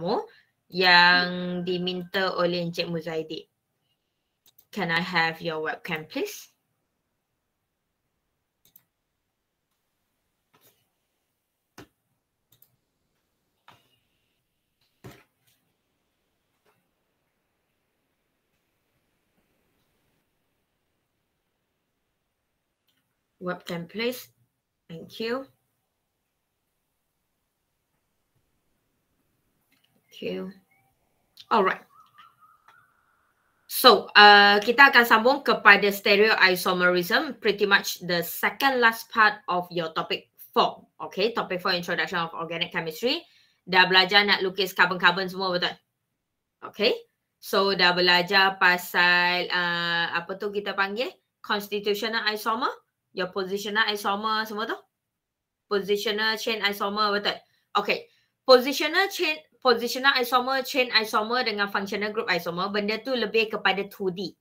kamu yang hmm. diminta oleh Encik Muzaidi. Can I have your webcam please? Webcam please. Thank you. Okay. Alright. So, uh, kita akan sambung kepada stereoisomerism, pretty much the second last part of your topic four. Okay, topic four, introduction of organic chemistry. Dah belajar nak lukis karbon-karbon semua betul? Okay. So, dah belajar pasal uh, apa tu kita panggil? Constitutional isomer? Your positional isomer semua tu? Positional chain isomer betul? Okay. Positional chain positional isomer, chain isomer dengan functional group isomer, benda tu lebih kepada 2D.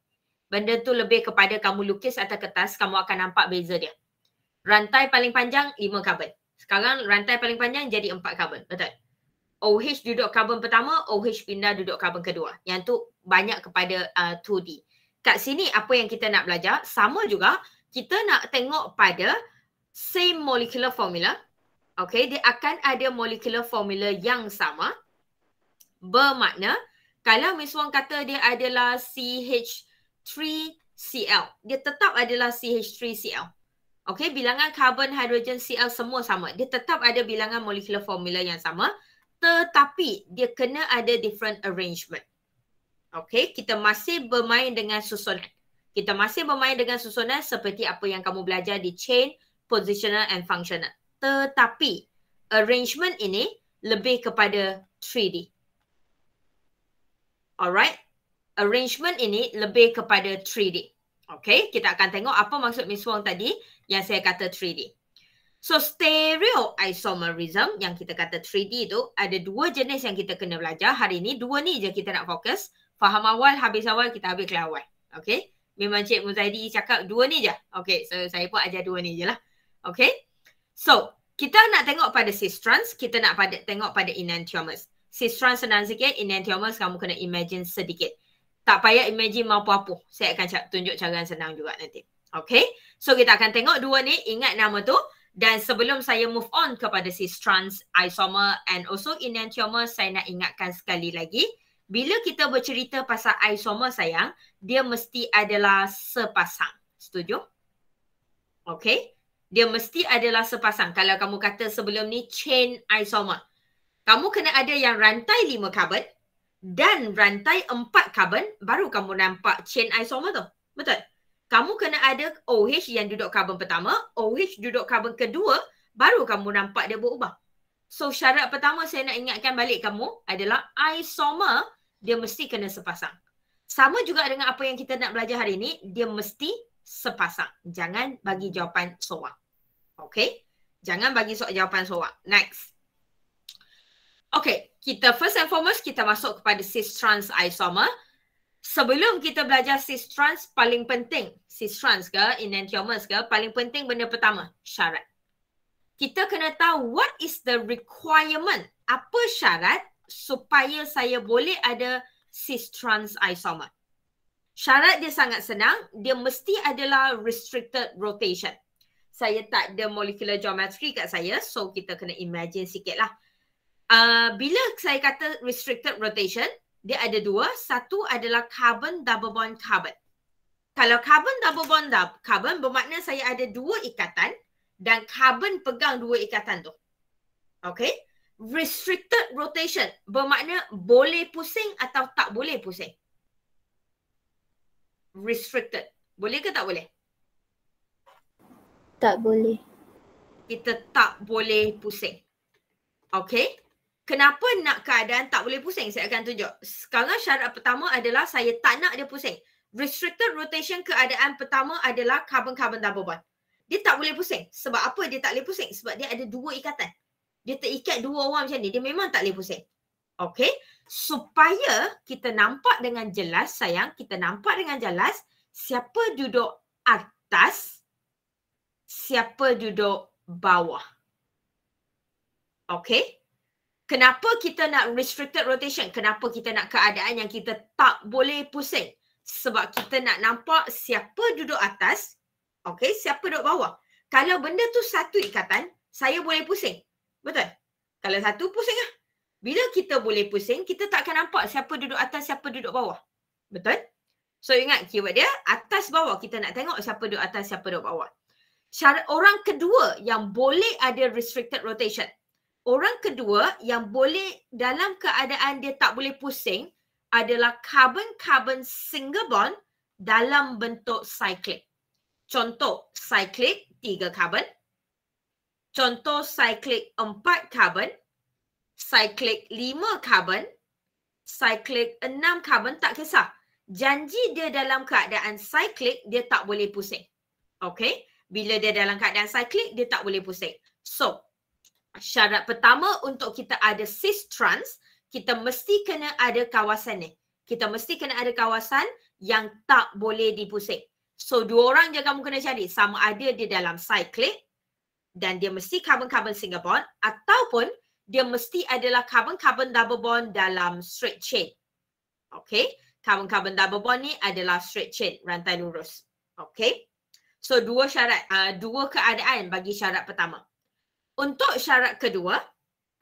Benda tu lebih kepada kamu lukis atas kertas, kamu akan nampak beza dia. Rantai paling panjang 5 karbon. Sekarang rantai paling panjang jadi 4 karbon, betul? OH duduk karbon pertama, OH pindah duduk karbon kedua. Yang tu banyak kepada uh, 2D. Kat sini apa yang kita nak belajar, sama juga kita nak tengok pada same molecular formula. Okay, dia akan ada molecular formula yang sama. Bermakna kalau Miss Wong kata dia adalah CH3Cl, dia tetap adalah CH3Cl. Okay, bilangan karbon, hidrogen, Cl semua sama. Dia tetap ada bilangan molecular formula yang sama. Tetapi dia kena ada different arrangement. Okay, kita masih bermain dengan susunan. Kita masih bermain dengan susunan seperti apa yang kamu belajar di chain, positional and functional. Tetapi arrangement ini lebih kepada 3D. Alright. Arrangement ini lebih kepada 3D. Okay. Kita akan tengok apa maksud Miss Wong tadi yang saya kata 3D. So stereo isomerism yang kita kata 3D tu ada dua jenis yang kita kena belajar hari ni. Dua ni je kita nak fokus. Faham awal, habis awal, kita habis kelas awal. Okay. Memang Cik Muzaidi cakap dua ni je. Okay. So saya pun ajar dua ni je lah. Okay. So kita nak tengok pada cis trans, kita nak pada, tengok pada enantiomers. Sistron senang sikit, enantiomers kamu kena imagine sedikit. Tak payah imagine apa mampu Saya akan tunjuk cara yang senang juga nanti. Okay. So kita akan tengok dua ni. Ingat nama tu. Dan sebelum saya move on kepada trans isomer and also enantiomer, saya nak ingatkan sekali lagi. Bila kita bercerita pasal isomer sayang, dia mesti adalah sepasang. Setuju? Okay. Dia mesti adalah sepasang. Kalau kamu kata sebelum ni chain isomer kamu kena ada yang rantai lima karbon dan rantai empat karbon baru kamu nampak chain isomer tu. Betul? Kamu kena ada OH yang duduk karbon pertama, OH duduk karbon kedua baru kamu nampak dia berubah. So syarat pertama saya nak ingatkan balik kamu adalah isomer dia mesti kena sepasang. Sama juga dengan apa yang kita nak belajar hari ini, dia mesti sepasang. Jangan bagi jawapan soal. Okay? Jangan bagi soal jawapan soal. Next. Okay, kita first and foremost kita masuk kepada cis trans isomer. Sebelum kita belajar cis trans paling penting, cis trans ke enantiomers ke, paling penting benda pertama, syarat. Kita kena tahu what is the requirement, apa syarat supaya saya boleh ada cis trans isomer. Syarat dia sangat senang, dia mesti adalah restricted rotation. Saya tak ada molecular geometry kat saya, so kita kena imagine sikit lah. Uh, bila saya kata restricted rotation, dia ada dua. Satu adalah carbon double bond carbon. Kalau carbon double bond carbon bermakna saya ada dua ikatan dan carbon pegang dua ikatan tu. Okay. Restricted rotation bermakna boleh pusing atau tak boleh pusing. Restricted. Boleh ke tak boleh? Tak boleh. Kita tak boleh pusing. Okay. Kenapa nak keadaan tak boleh pusing? Saya akan tunjuk. Sekarang syarat pertama adalah saya tak nak dia pusing. Restricted rotation keadaan pertama adalah carbon-carbon double bond. Dia tak boleh pusing. Sebab apa dia tak boleh pusing? Sebab dia ada dua ikatan. Dia terikat dua orang macam ni. Dia memang tak boleh pusing. Okay. Supaya kita nampak dengan jelas, sayang. Kita nampak dengan jelas siapa duduk atas, siapa duduk bawah. Okay kenapa kita nak restricted rotation? Kenapa kita nak keadaan yang kita tak boleh pusing? Sebab kita nak nampak siapa duduk atas, okay, siapa duduk bawah. Kalau benda tu satu ikatan, saya boleh pusing. Betul? Kalau satu, pusing lah. Bila kita boleh pusing, kita tak akan nampak siapa duduk atas, siapa duduk bawah. Betul? So ingat keyword dia, atas bawah kita nak tengok siapa duduk atas, siapa duduk bawah. Syarat orang kedua yang boleh ada restricted rotation orang kedua yang boleh dalam keadaan dia tak boleh pusing adalah carbon-carbon single bond dalam bentuk cyclic. Contoh cyclic 3 carbon. Contoh cyclic 4 carbon. Cyclic 5 carbon. Cyclic 6 carbon tak kisah. Janji dia dalam keadaan cyclic dia tak boleh pusing. Okay. Bila dia dalam keadaan cyclic dia tak boleh pusing. So syarat pertama untuk kita ada cis trans, kita mesti kena ada kawasan ni. Kita mesti kena ada kawasan yang tak boleh dipusing. So dua orang je kamu kena cari. Sama ada dia dalam cyclic dan dia mesti carbon-carbon single bond ataupun dia mesti adalah carbon-carbon double bond dalam straight chain. Okay. Carbon-carbon double bond ni adalah straight chain, rantai lurus. Okay. So dua syarat, uh, dua keadaan bagi syarat pertama. Untuk syarat kedua,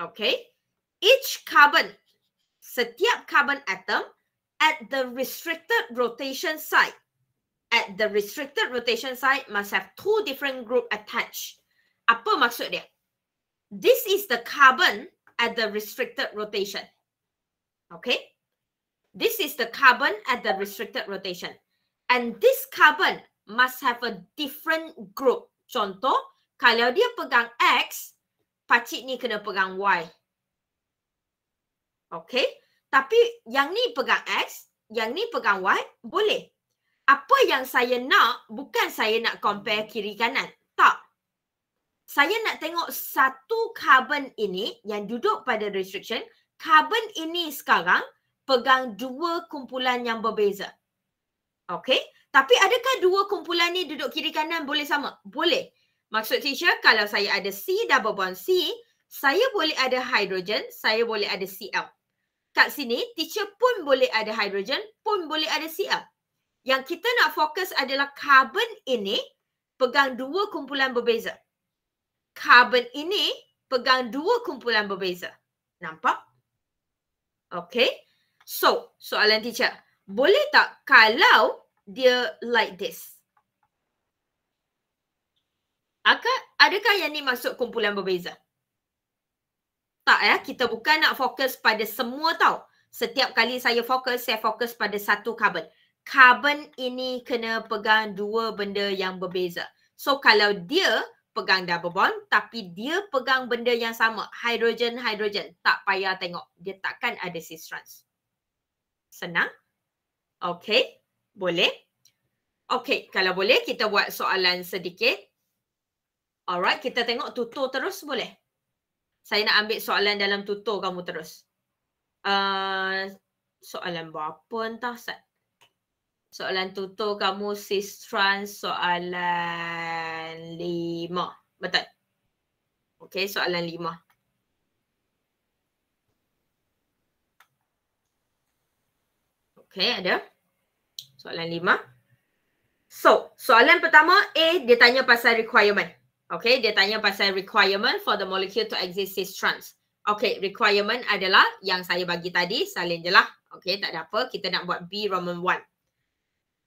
okay, each carbon, setiap carbon atom at the restricted rotation site, at the restricted rotation site must have two different group attached. Apa maksud dia? This is the carbon at the restricted rotation. Okay? This is the carbon at the restricted rotation. And this carbon must have a different group. Contoh, kalau dia pegang X, pakcik ni kena pegang Y. Okay? Tapi yang ni pegang X, yang ni pegang Y, boleh. Apa yang saya nak, bukan saya nak compare kiri-kanan. Tak. Saya nak tengok satu carbon ini yang duduk pada restriction. Carbon ini sekarang pegang dua kumpulan yang berbeza. Okay? Tapi adakah dua kumpulan ni duduk kiri-kanan boleh sama? Boleh. Maksud teacher, kalau saya ada C double bond C, saya boleh ada hidrogen, saya boleh ada Cl. Kat sini, teacher pun boleh ada hidrogen, pun boleh ada Cl. Yang kita nak fokus adalah carbon ini pegang dua kumpulan berbeza. Carbon ini pegang dua kumpulan berbeza. Nampak? Okay. So, soalan teacher. Boleh tak kalau dia like this? Aka adakah yang ni masuk kumpulan berbeza? Tak ya, kita bukan nak fokus pada semua tau. Setiap kali saya fokus, saya fokus pada satu carbon. Carbon ini kena pegang dua benda yang berbeza. So kalau dia pegang double bond tapi dia pegang benda yang sama, hydrogen hydrogen, tak payah tengok. Dia takkan ada cis trans. Senang? Okay, boleh. Okay, kalau boleh kita buat soalan sedikit. Alright, kita tengok tutur terus boleh? Saya nak ambil soalan dalam tutur kamu terus. Uh, soalan berapa entah, Sat? Soalan tutur kamu sis trans soalan lima. Betul? Okay, soalan lima. Okay, ada. Soalan lima. So, soalan pertama A, dia tanya pasal requirement. Okay, dia tanya pasal requirement for the molecule to exist cis trans. Okay, requirement adalah yang saya bagi tadi, salin je lah. Okay, tak ada apa. Kita nak buat B Roman 1.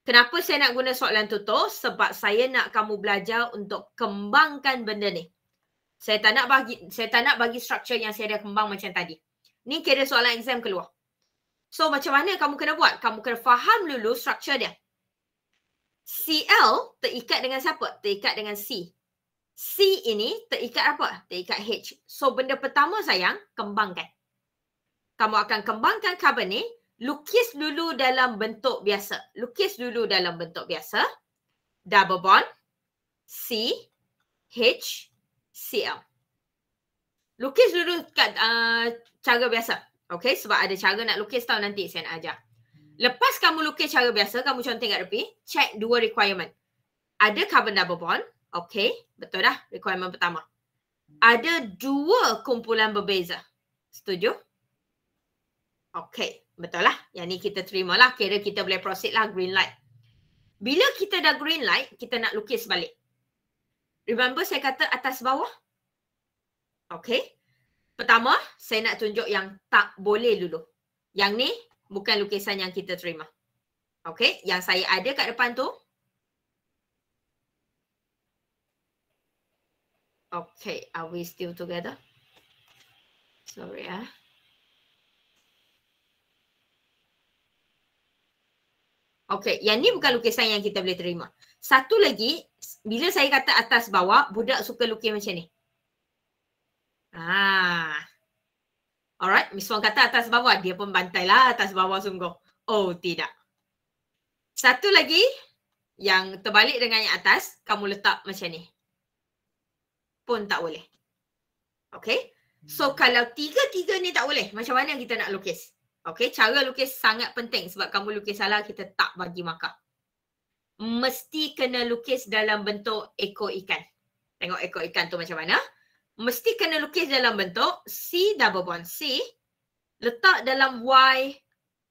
Kenapa saya nak guna soalan tutor? Sebab saya nak kamu belajar untuk kembangkan benda ni. Saya tak nak bagi saya tak nak bagi struktur yang saya dah kembang macam tadi. Ni kira soalan exam keluar. So macam mana kamu kena buat? Kamu kena faham dulu struktur dia. Cl terikat dengan siapa? Terikat dengan C. C ini terikat apa? Terikat H. So benda pertama sayang, kembangkan. Kamu akan kembangkan karbon ni, lukis dulu dalam bentuk biasa. Lukis dulu dalam bentuk biasa. Double bond, C, H, Cl. Lukis dulu kat uh, cara biasa. Okay, sebab ada cara nak lukis tau nanti saya nak ajar. Lepas kamu lukis cara biasa, kamu contoh kat tepi, check dua requirement. Ada carbon double bond, Okay, betul dah requirement pertama. Ada dua kumpulan berbeza. Setuju? Okay, betul lah. Yang ni kita terima lah. Kira kita boleh proceed lah green light. Bila kita dah green light, kita nak lukis balik. Remember saya kata atas bawah? Okay. Pertama, saya nak tunjuk yang tak boleh dulu. Yang ni bukan lukisan yang kita terima. Okay, yang saya ada kat depan tu, Okay, are we still together? Sorry, ah. Okay, yang ni bukan lukisan yang kita boleh terima. Satu lagi, bila saya kata atas bawah, budak suka lukis macam ni. Ah. Alright, Miss Wong kata atas bawah, dia pun bantai lah atas bawah sungguh. Oh, tidak. Satu lagi, yang terbalik dengan yang atas, kamu letak macam ni pun tak boleh. Okay. Hmm. So kalau tiga-tiga ni tak boleh, macam mana kita nak lukis? Okay, cara lukis sangat penting sebab kamu lukis salah, kita tak bagi markah. Mesti kena lukis dalam bentuk ekor ikan. Tengok ekor ikan tu macam mana. Mesti kena lukis dalam bentuk C double bond C. Letak dalam Y,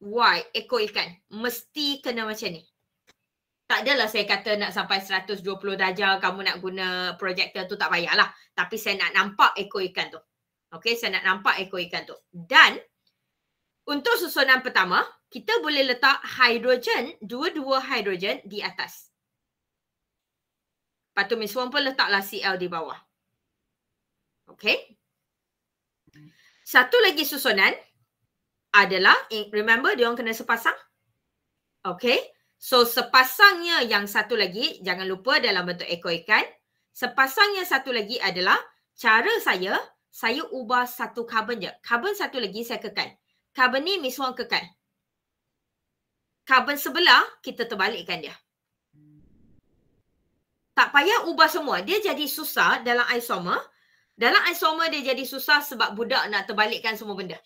Y, ekor ikan. Mesti kena macam ni tak adalah saya kata nak sampai 120 darjah kamu nak guna projektor tu tak payahlah. Tapi saya nak nampak ekor ikan tu. Okay, saya nak nampak ekor ikan tu. Dan untuk susunan pertama, kita boleh letak hidrogen, dua-dua hidrogen di atas. Lepas tu Miss Wan pun letaklah Cl di bawah. Okay. Satu lagi susunan adalah, remember dia orang kena sepasang. Okay. So sepasangnya yang satu lagi, jangan lupa dalam bentuk ekor ikan. Sepasang satu lagi adalah cara saya, saya ubah satu karbon je. Karbon satu lagi saya kekal. Karbon ni Miss Wong kekal. Karbon sebelah, kita terbalikkan dia. Tak payah ubah semua. Dia jadi susah dalam isomer. Dalam isomer dia jadi susah sebab budak nak terbalikkan semua benda.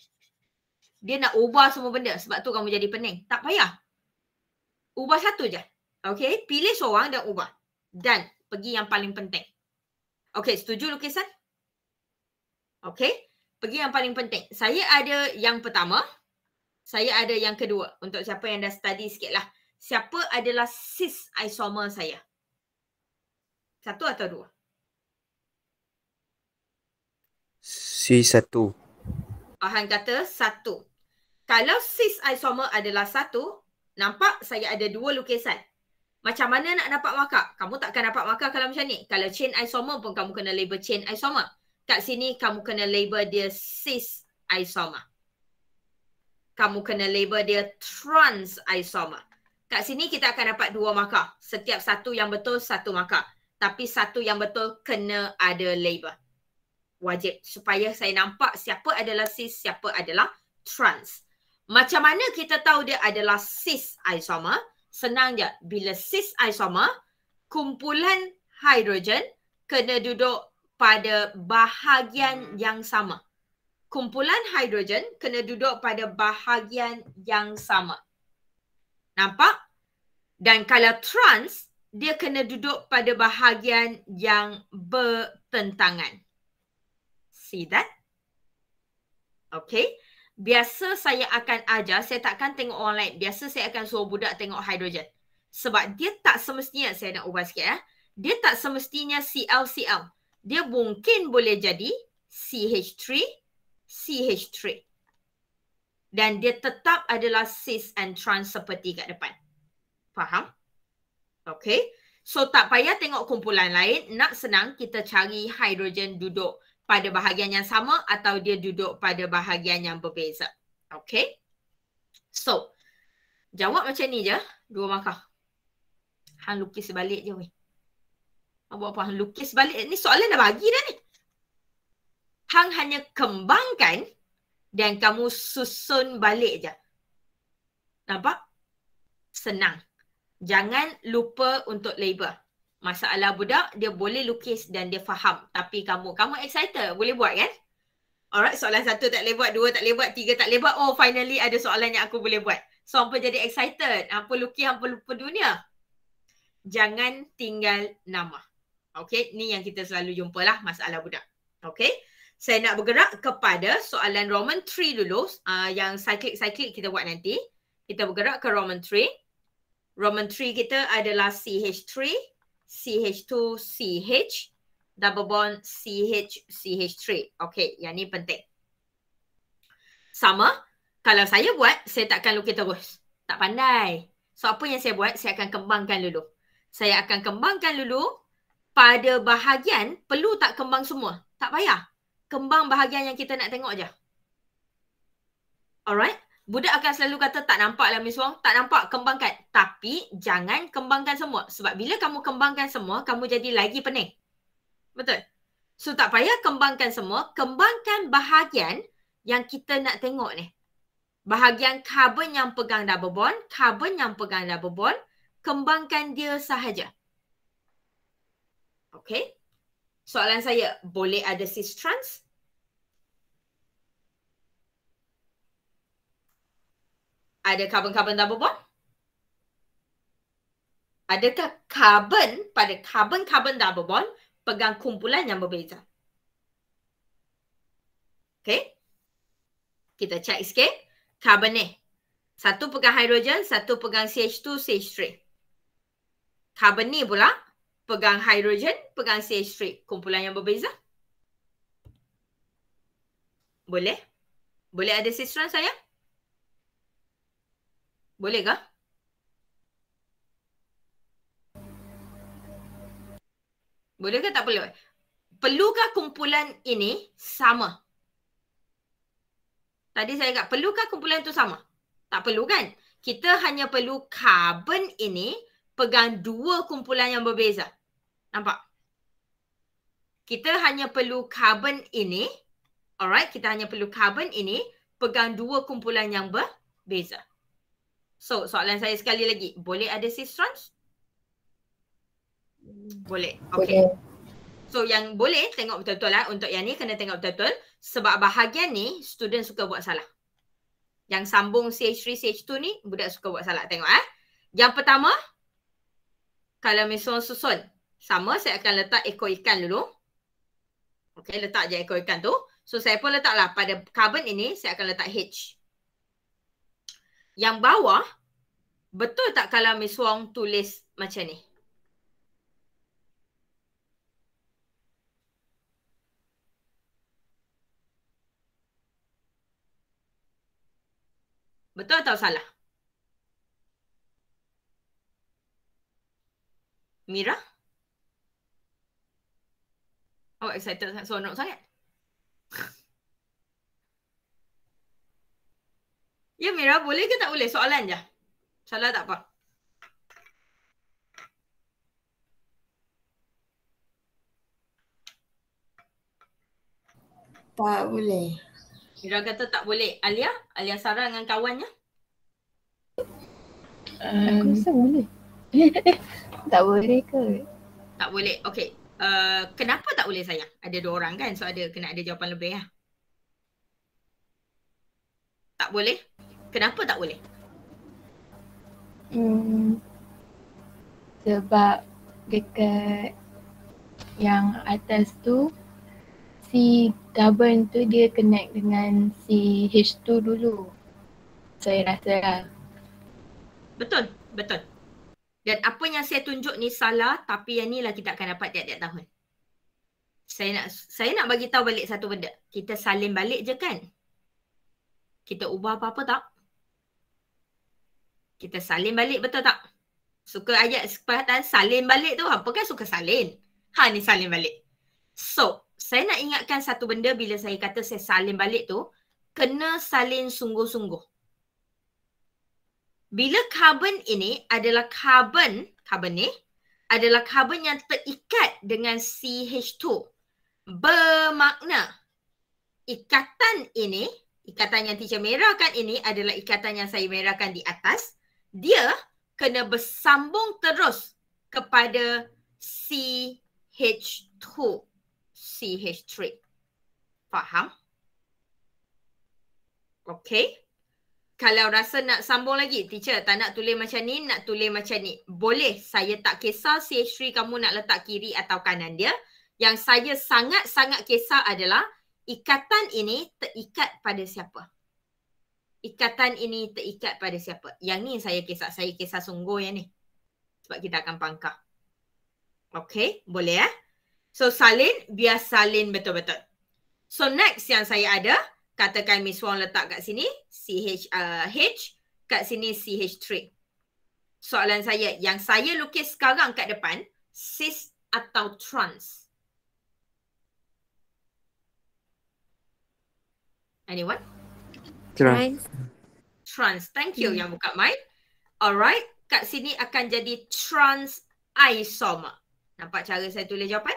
Dia nak ubah semua benda sebab tu kamu jadi pening. Tak payah ubah satu je. Okay, pilih seorang dan ubah. Dan pergi yang paling penting. Okay, setuju lukisan? Okay, pergi yang paling penting. Saya ada yang pertama. Saya ada yang kedua. Untuk siapa yang dah study sikit lah. Siapa adalah sis isomer saya? Satu atau dua? C satu. Ahan kata satu. Kalau sis isomer adalah satu, nampak saya ada dua lukisan. Macam mana nak dapat markah? Kamu takkan dapat markah kalau macam ni. Kalau chain isomer pun kamu kena label chain isomer. Kat sini kamu kena label dia cis isomer. Kamu kena label dia trans isomer. Kat sini kita akan dapat dua markah. Setiap satu yang betul satu markah. Tapi satu yang betul kena ada label. Wajib supaya saya nampak siapa adalah cis, siapa adalah trans. Macam mana kita tahu dia adalah cis isomer? Senang je. Bila cis isomer, kumpulan hidrogen kena duduk pada bahagian hmm. yang sama. Kumpulan hidrogen kena duduk pada bahagian yang sama. Nampak? Dan kalau trans, dia kena duduk pada bahagian yang bertentangan. See that? Okay biasa saya akan ajar, saya takkan tengok orang lain. Biasa saya akan suruh budak tengok hidrogen. Sebab dia tak semestinya, saya nak ubah sikit ya. Eh. Dia tak semestinya CLCL. Dia mungkin boleh jadi CH3, CH3. Dan dia tetap adalah cis and trans seperti kat depan. Faham? Okay. So tak payah tengok kumpulan lain. Nak senang kita cari hidrogen duduk pada bahagian yang sama atau dia duduk pada bahagian yang berbeza. Okay. So, jawab macam ni je. Dua markah. Han lukis balik je weh. Han buat apa? Han lukis balik. Ni soalan dah bagi dah ni. Hang hanya kembangkan dan kamu susun balik je. Nampak? Senang. Jangan lupa untuk label masalah budak dia boleh lukis dan dia faham tapi kamu kamu excited boleh buat kan alright soalan satu tak boleh buat dua tak boleh buat tiga tak boleh buat oh finally ada soalan yang aku boleh buat so hampa jadi excited hampa lukis hampa lupa dunia jangan tinggal nama okey ni yang kita selalu jumpa masalah budak okey saya nak bergerak kepada soalan Roman 3 dulu uh, yang cyclic-cyclic kita buat nanti. Kita bergerak ke Roman 3. Roman 3 kita adalah CH3. CH2 CH double bond CH CH3. Okay, yang ni penting. Sama, kalau saya buat, saya takkan lukis terus. Tak pandai. So, apa yang saya buat, saya akan kembangkan dulu. Saya akan kembangkan dulu pada bahagian perlu tak kembang semua. Tak payah. Kembang bahagian yang kita nak tengok je. Alright? budak akan selalu kata tak nampak lah Miss Wong, tak nampak kembangkan. Tapi jangan kembangkan semua. Sebab bila kamu kembangkan semua, kamu jadi lagi pening. Betul? So tak payah kembangkan semua, kembangkan bahagian yang kita nak tengok ni. Bahagian carbon yang pegang double bond, carbon yang pegang double bond, kembangkan dia sahaja. Okay? Soalan saya, boleh ada cis trans? ada carbon-carbon double bond? Adakah carbon pada carbon-carbon double bond pegang kumpulan yang berbeza? Okay. Kita check sikit. Carbon ni. Satu pegang hidrogen, satu pegang CH2, CH3. Carbon ni pula pegang hidrogen, pegang CH3. Kumpulan yang berbeza. Boleh? Boleh ada sisteran sayang? bolehkah? bolehkah tak perlu? Perlukah kumpulan ini sama? Tadi saya kata, perlukah kumpulan itu sama? Tak perlu kan? Kita hanya perlu karbon ini pegang dua kumpulan yang berbeza. Nampak? Kita hanya perlu karbon ini, alright, kita hanya perlu karbon ini pegang dua kumpulan yang berbeza. So soalan saya sekali lagi, boleh ada cis trans? Boleh. Okay. Boleh. So yang boleh tengok betul-betul lah. Untuk yang ni kena tengok betul-betul. Sebab bahagian ni student suka buat salah. Yang sambung CH3, CH2 ni budak suka buat salah. Tengok eh. Yang pertama, kalau misal susun. Sama saya akan letak ekor ikan dulu. Okay letak je ekor ikan tu. So saya pun letaklah pada carbon ini saya akan letak H. Yang bawah betul tak kalau Miss Wong tulis macam ni? Betul atau salah? Mira? Oh excited sangat, seronok sangat. Ya Mira boleh ke tak boleh? Soalan je. Salah tak apa. Tak boleh. Mira kata tak boleh. Alia? Alia Sarah dengan kawannya? Um, Aku rasa boleh. tak boleh ke? Tak boleh. Okay. Uh, kenapa tak boleh sayang? Ada dua orang kan? So ada kena ada jawapan lebih lah. Ya? Tak boleh? Kenapa tak boleh? Hmm, sebab dekat yang atas tu si carbon tu dia connect dengan si H2 dulu. Saya rasa lah. Betul, betul. Dan apa yang saya tunjuk ni salah tapi yang ni lah kita akan dapat tiap-tiap tahun. Saya nak saya nak bagi tahu balik satu benda. Kita salin balik je kan? kita ubah apa-apa tak? Kita salin balik betul tak? Suka ayat sepatan salin balik tu. Apa kan suka salin? Ha ni salin balik. So, saya nak ingatkan satu benda bila saya kata saya salin balik tu, kena salin sungguh-sungguh. Bila karbon ini adalah karbon, karbon ni adalah karbon yang terikat dengan CH2. Bermakna ikatan ini ikatan yang teacher merahkan ini adalah ikatan yang saya merahkan di atas. Dia kena bersambung terus kepada CH2, CH3. Faham? Okay. Kalau rasa nak sambung lagi, teacher tak nak tulis macam ni, nak tulis macam ni. Boleh, saya tak kisah CH3 kamu nak letak kiri atau kanan dia. Yang saya sangat-sangat kisah adalah ikatan ini terikat pada siapa? Ikatan ini terikat pada siapa? Yang ni saya kisah, saya kisah sungguh yang ni. Sebab kita akan pangkah. Okay, boleh ya? Eh? So salin, biar salin betul-betul. So next yang saya ada, katakan Miss Wong letak kat sini, CH, uh, H, kat sini CH3. Soalan saya, yang saya lukis sekarang kat depan, cis atau trans? Anyone? Trans. Trans. Thank you hmm. yang buka mic. Alright. Kat sini akan jadi trans isomer. Nampak cara saya tulis jawapan?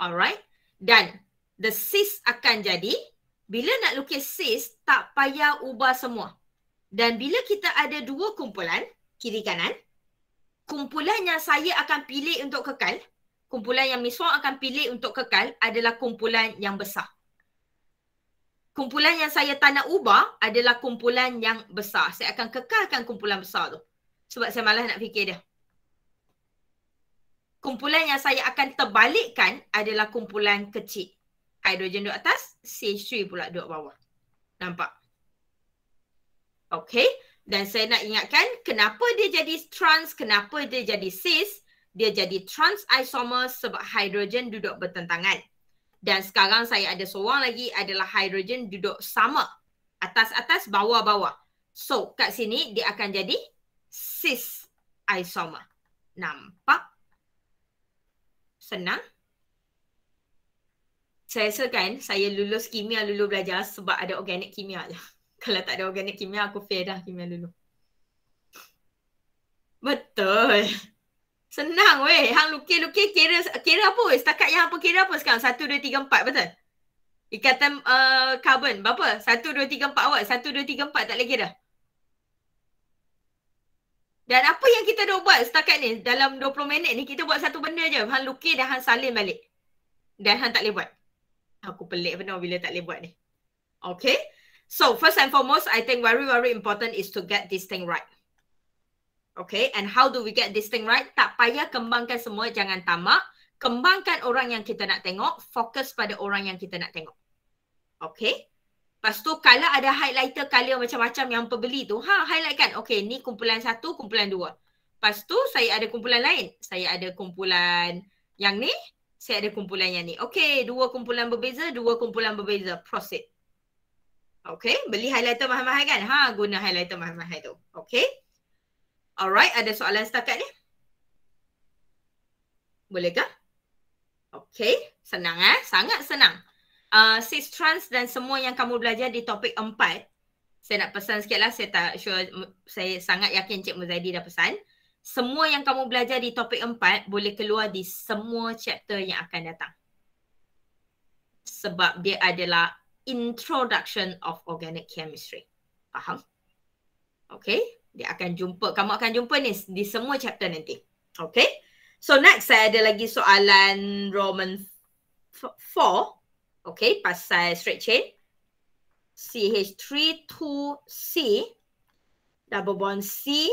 Alright. Dan the cis akan jadi bila nak lukis cis tak payah ubah semua. Dan bila kita ada dua kumpulan kiri kanan, kumpulan yang saya akan pilih untuk kekal, kumpulan yang Miss Wong akan pilih untuk kekal adalah kumpulan yang besar kumpulan yang saya tak nak ubah adalah kumpulan yang besar. Saya akan kekalkan kumpulan besar tu. Sebab saya malas nak fikir dia. Kumpulan yang saya akan terbalikkan adalah kumpulan kecil. Hidrogen duduk atas, CH3 pula duduk bawah. Nampak? Okay. Dan saya nak ingatkan kenapa dia jadi trans, kenapa dia jadi cis. Dia jadi trans isomer sebab hidrogen duduk bertentangan dan sekarang saya ada seorang lagi adalah hidrogen duduk sama atas-atas bawah-bawah. So kat sini dia akan jadi cis isomer. Nampak? Senang? Saya rasa kan saya lulus kimia lulus belajar sebab ada organik kimia je. Kalau tak ada organik kimia aku fail dah kimia lulus. Betul. Senang weh. Hang lukis-lukis kira kira apa? Setakat yang apa kira apa sekarang? Satu, dua, tiga, empat betul? Ikatan uh, karbon berapa? Satu, dua, tiga, empat awak. Satu, dua, tiga, empat tak lagi dah. Dan apa yang kita dah buat setakat ni? Dalam dua puluh minit ni kita buat satu benda je. Hang lukis dan hang salin balik. Dan hang tak boleh buat. Aku pelik benar bila tak boleh buat ni. Okay. So first and foremost, I think very, very important is to get this thing right. Okay, and how do we get this thing right? Tak payah kembangkan semua, jangan tamak. Kembangkan orang yang kita nak tengok, fokus pada orang yang kita nak tengok. Okay? Lepas tu kalau ada highlighter color macam-macam yang pembeli tu, ha highlight kan. Okay, ni kumpulan satu, kumpulan dua. Lepas tu saya ada kumpulan lain. Saya ada kumpulan yang ni, saya ada kumpulan yang ni. Okay, dua kumpulan berbeza, dua kumpulan berbeza. Proceed. Okay, beli highlighter mahal-mahal kan? Ha, guna highlighter mahal-mahal tu. Okay? Alright, ada soalan setakat ni? Bolehkah? Okay, senang eh. Sangat senang. Uh, sis trans dan semua yang kamu belajar di topik empat, Saya nak pesan sikit lah. Saya tak sure. Saya sangat yakin Cik Muzaidi dah pesan. Semua yang kamu belajar di topik empat boleh keluar di semua chapter yang akan datang. Sebab dia adalah introduction of organic chemistry. Faham? Okay dia akan jumpa kamu akan jumpa ni di semua chapter nanti okay so next saya ada lagi soalan Roman 4 okay pasal straight chain CH3 2C double bond C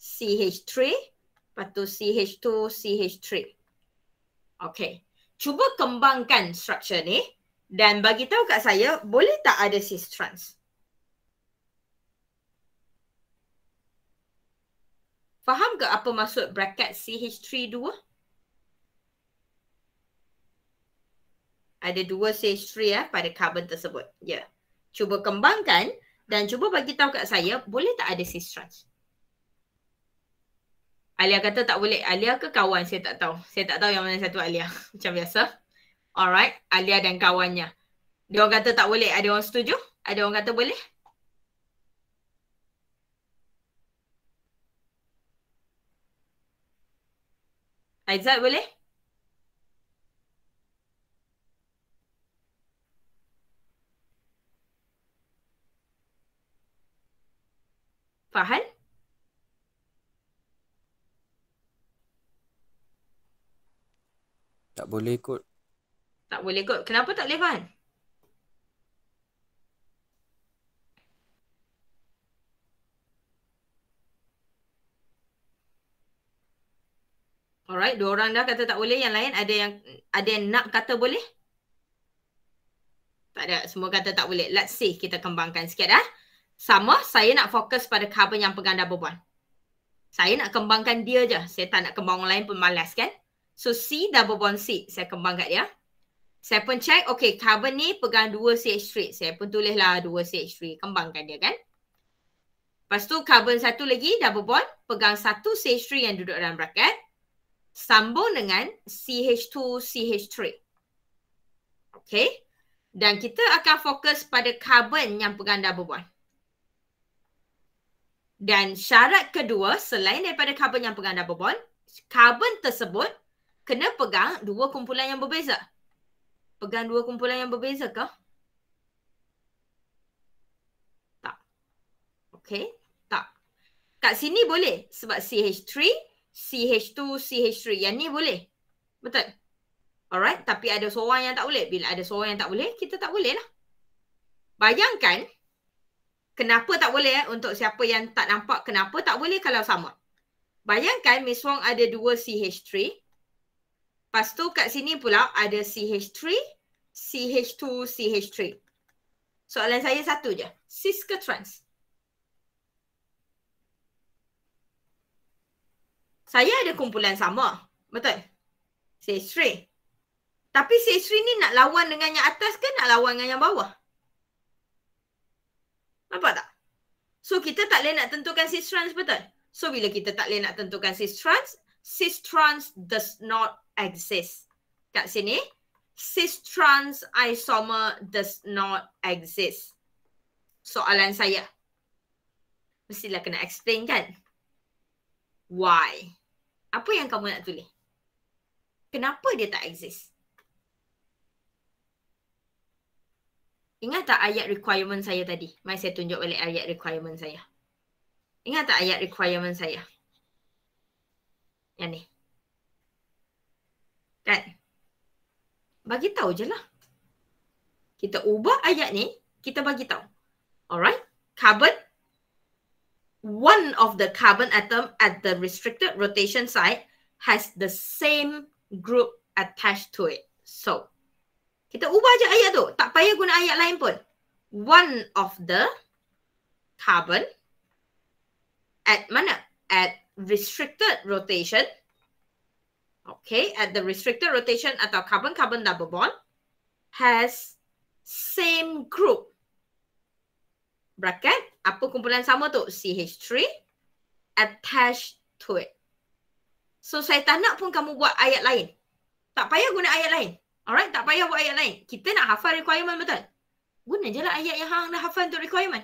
CH3 patu CH2 CH3 okay cuba kembangkan structure ni dan bagi tahu kat saya boleh tak ada cis trans Faham ke apa maksud bracket CH3 dua? Ada dua CH3 ya pada karbon tersebut. Ya. Yeah. Cuba kembangkan dan cuba bagi tahu kat saya boleh tak ada CH trans? Alia kata tak boleh. Alia ke kawan? Saya tak tahu. Saya tak tahu yang mana satu Alia. Macam biasa. Alright. Alia dan kawannya. Dia orang kata tak boleh. Ada orang setuju? Ada orang kata boleh? Aizat boleh? Fahal? Tak boleh kot. Tak boleh kot. Kenapa tak boleh Fahal? Alright, dua orang dah kata tak boleh. Yang lain ada yang ada yang nak kata boleh? Tak ada. Semua kata tak boleh. Let's see. Kita kembangkan sikit dah. Sama, saya nak fokus pada carbon yang pegang double bond. Saya nak kembangkan dia je. Saya tak nak kembang orang lain pun malas kan. So C double bond C. Saya kembang kat dia. Saya pun check. Okay, carbon ni pegang 2 CH3. Saya pun tulislah 2 CH3. Kembangkan dia kan. Lepas tu carbon satu lagi double bond. Pegang 1 CH3 yang duduk dalam bracket sambung dengan CH2, CH3. Okay. Dan kita akan fokus pada karbon yang berganda berbuah. Dan syarat kedua selain daripada karbon yang berganda berbuah, karbon tersebut kena pegang dua kumpulan yang berbeza. Pegang dua kumpulan yang berbeza ke? Tak. Okay. Tak. Kat sini boleh sebab CH3 CH2, CH3. Yang ni boleh. Betul? Alright? Tapi ada seorang yang tak boleh. Bila ada seorang yang tak boleh, kita tak boleh lah. Bayangkan, kenapa tak boleh eh? untuk siapa yang tak nampak, kenapa tak boleh kalau sama. Bayangkan Miss Wong ada dua CH3. Lepas tu kat sini pula ada CH3, CH2, CH3. Soalan saya satu je. Cis ke trans? saya ada kumpulan sama. Betul? Sesri. Tapi sesri ni nak lawan dengan yang atas ke nak lawan dengan yang bawah? apa tak? So kita tak boleh nak tentukan sis trans betul? So bila kita tak boleh nak tentukan sis trans, sis trans does not exist. Kat sini, sis trans isomer does not exist. Soalan saya. Mestilah kena explain kan? Why? apa yang kamu nak tulis? Kenapa dia tak exist? Ingat tak ayat requirement saya tadi? Mai saya tunjuk balik ayat requirement saya. Ingat tak ayat requirement saya? Yang ni. Kan? Bagi tahu je lah. Kita ubah ayat ni, kita bagi tahu. Alright? Carbon one of the carbon atom at the restricted rotation site has the same group attached to it. So, kita ubah je ayat tu. Tak payah guna ayat lain pun. One of the carbon at mana? At restricted rotation. Okay, at the restricted rotation atau carbon-carbon double bond has same group bracket apa kumpulan sama tu CH3 attached to it. So saya tak nak pun kamu buat ayat lain. Tak payah guna ayat lain. Alright, tak payah buat ayat lain. Kita nak hafal requirement betul. Guna je lah ayat yang hang dah hafal untuk requirement.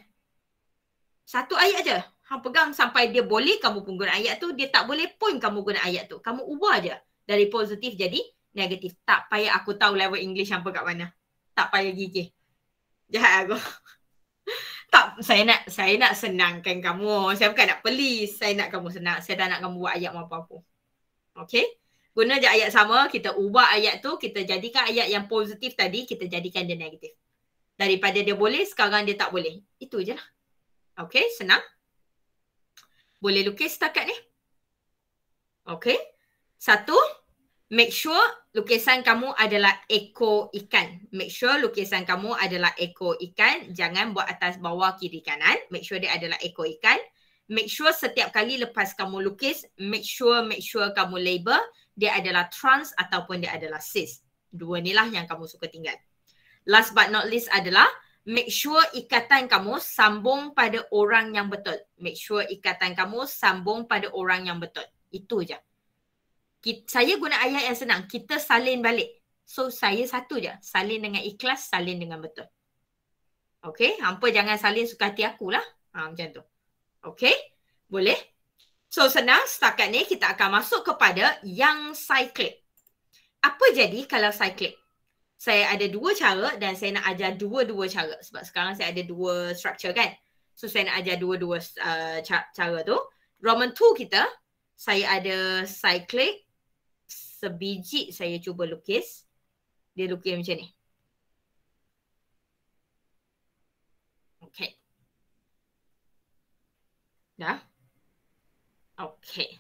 Satu ayat aja. Hang pegang sampai dia boleh kamu pun guna ayat tu. Dia tak boleh pun kamu guna ayat tu. Kamu ubah aja. Dari positif jadi negatif. Tak payah aku tahu level English hang kat mana. Tak payah gigih. Jahat aku. tak saya nak saya nak senangkan kamu. Saya bukan nak peli, saya nak kamu senang. Saya tak nak kamu buat ayat apa apa. Okay. Guna je ayat sama, kita ubah ayat tu, kita jadikan ayat yang positif tadi, kita jadikan dia negatif. Daripada dia boleh, sekarang dia tak boleh. Itu je lah. Okay, senang. Boleh lukis setakat ni. Okay. Satu make sure lukisan kamu adalah ekor ikan. Make sure lukisan kamu adalah ekor ikan. Jangan buat atas bawah kiri kanan. Make sure dia adalah ekor ikan. Make sure setiap kali lepas kamu lukis, make sure make sure kamu label dia adalah trans ataupun dia adalah cis. Dua ni lah yang kamu suka tinggal. Last but not least adalah make sure ikatan kamu sambung pada orang yang betul. Make sure ikatan kamu sambung pada orang yang betul. Itu je kita, saya guna ayat yang senang. Kita salin balik. So saya satu je. Salin dengan ikhlas, salin dengan betul. Okay. Hampa jangan salin suka hati akulah. Ha, macam tu. Okay. Boleh? So senang setakat ni kita akan masuk kepada yang cyclic. Apa jadi kalau cyclic? Saya ada dua cara dan saya nak ajar dua-dua cara. Sebab sekarang saya ada dua structure kan. So saya nak ajar dua-dua uh, cara tu. Roman 2 kita, saya ada cyclic sebiji saya cuba lukis. Dia lukis macam ni. Okay. Dah? Okay.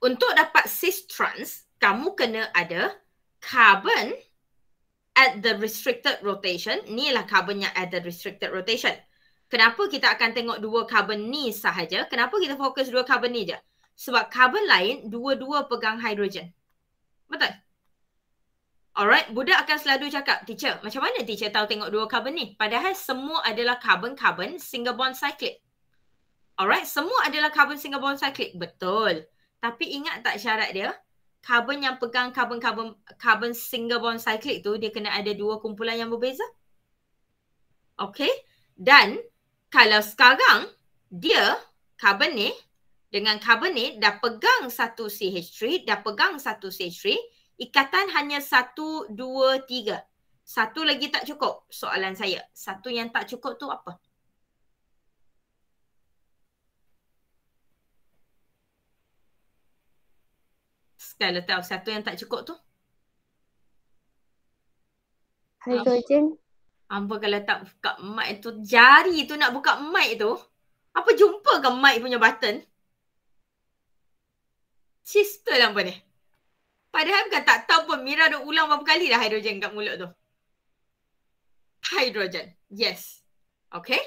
Untuk dapat cis trans, kamu kena ada carbon at the restricted rotation. Ni lah carbon yang at the restricted rotation. Kenapa kita akan tengok dua carbon ni sahaja? Kenapa kita fokus dua carbon ni je? Sebab carbon lain, dua-dua pegang hydrogen. Betul? Alright, budak akan selalu cakap, teacher, macam mana teacher tahu tengok dua karbon ni? Padahal semua adalah karbon karbon single bond cyclic. Alright, semua adalah karbon single bond cyclic. Betul. Tapi ingat tak syarat dia? Karbon yang pegang karbon karbon karbon single bond cyclic tu, dia kena ada dua kumpulan yang berbeza. Okay? Dan kalau sekarang, dia karbon ni dengan carbonate dah pegang satu CH3, dah pegang satu CH3, ikatan hanya satu, dua, tiga. Satu lagi tak cukup soalan saya. Satu yang tak cukup tu apa? Sekali tahu satu yang tak cukup tu? Hydrogen. Apa kalau tak buka mic tu, jari tu nak buka mic tu? Apa jumpa ke mic punya button? cheese lah lampu ni. Padahal bukan tak tahu pun Mira dah ulang berapa kali dah hidrogen kat mulut tu. Hidrogen. Yes. Okay.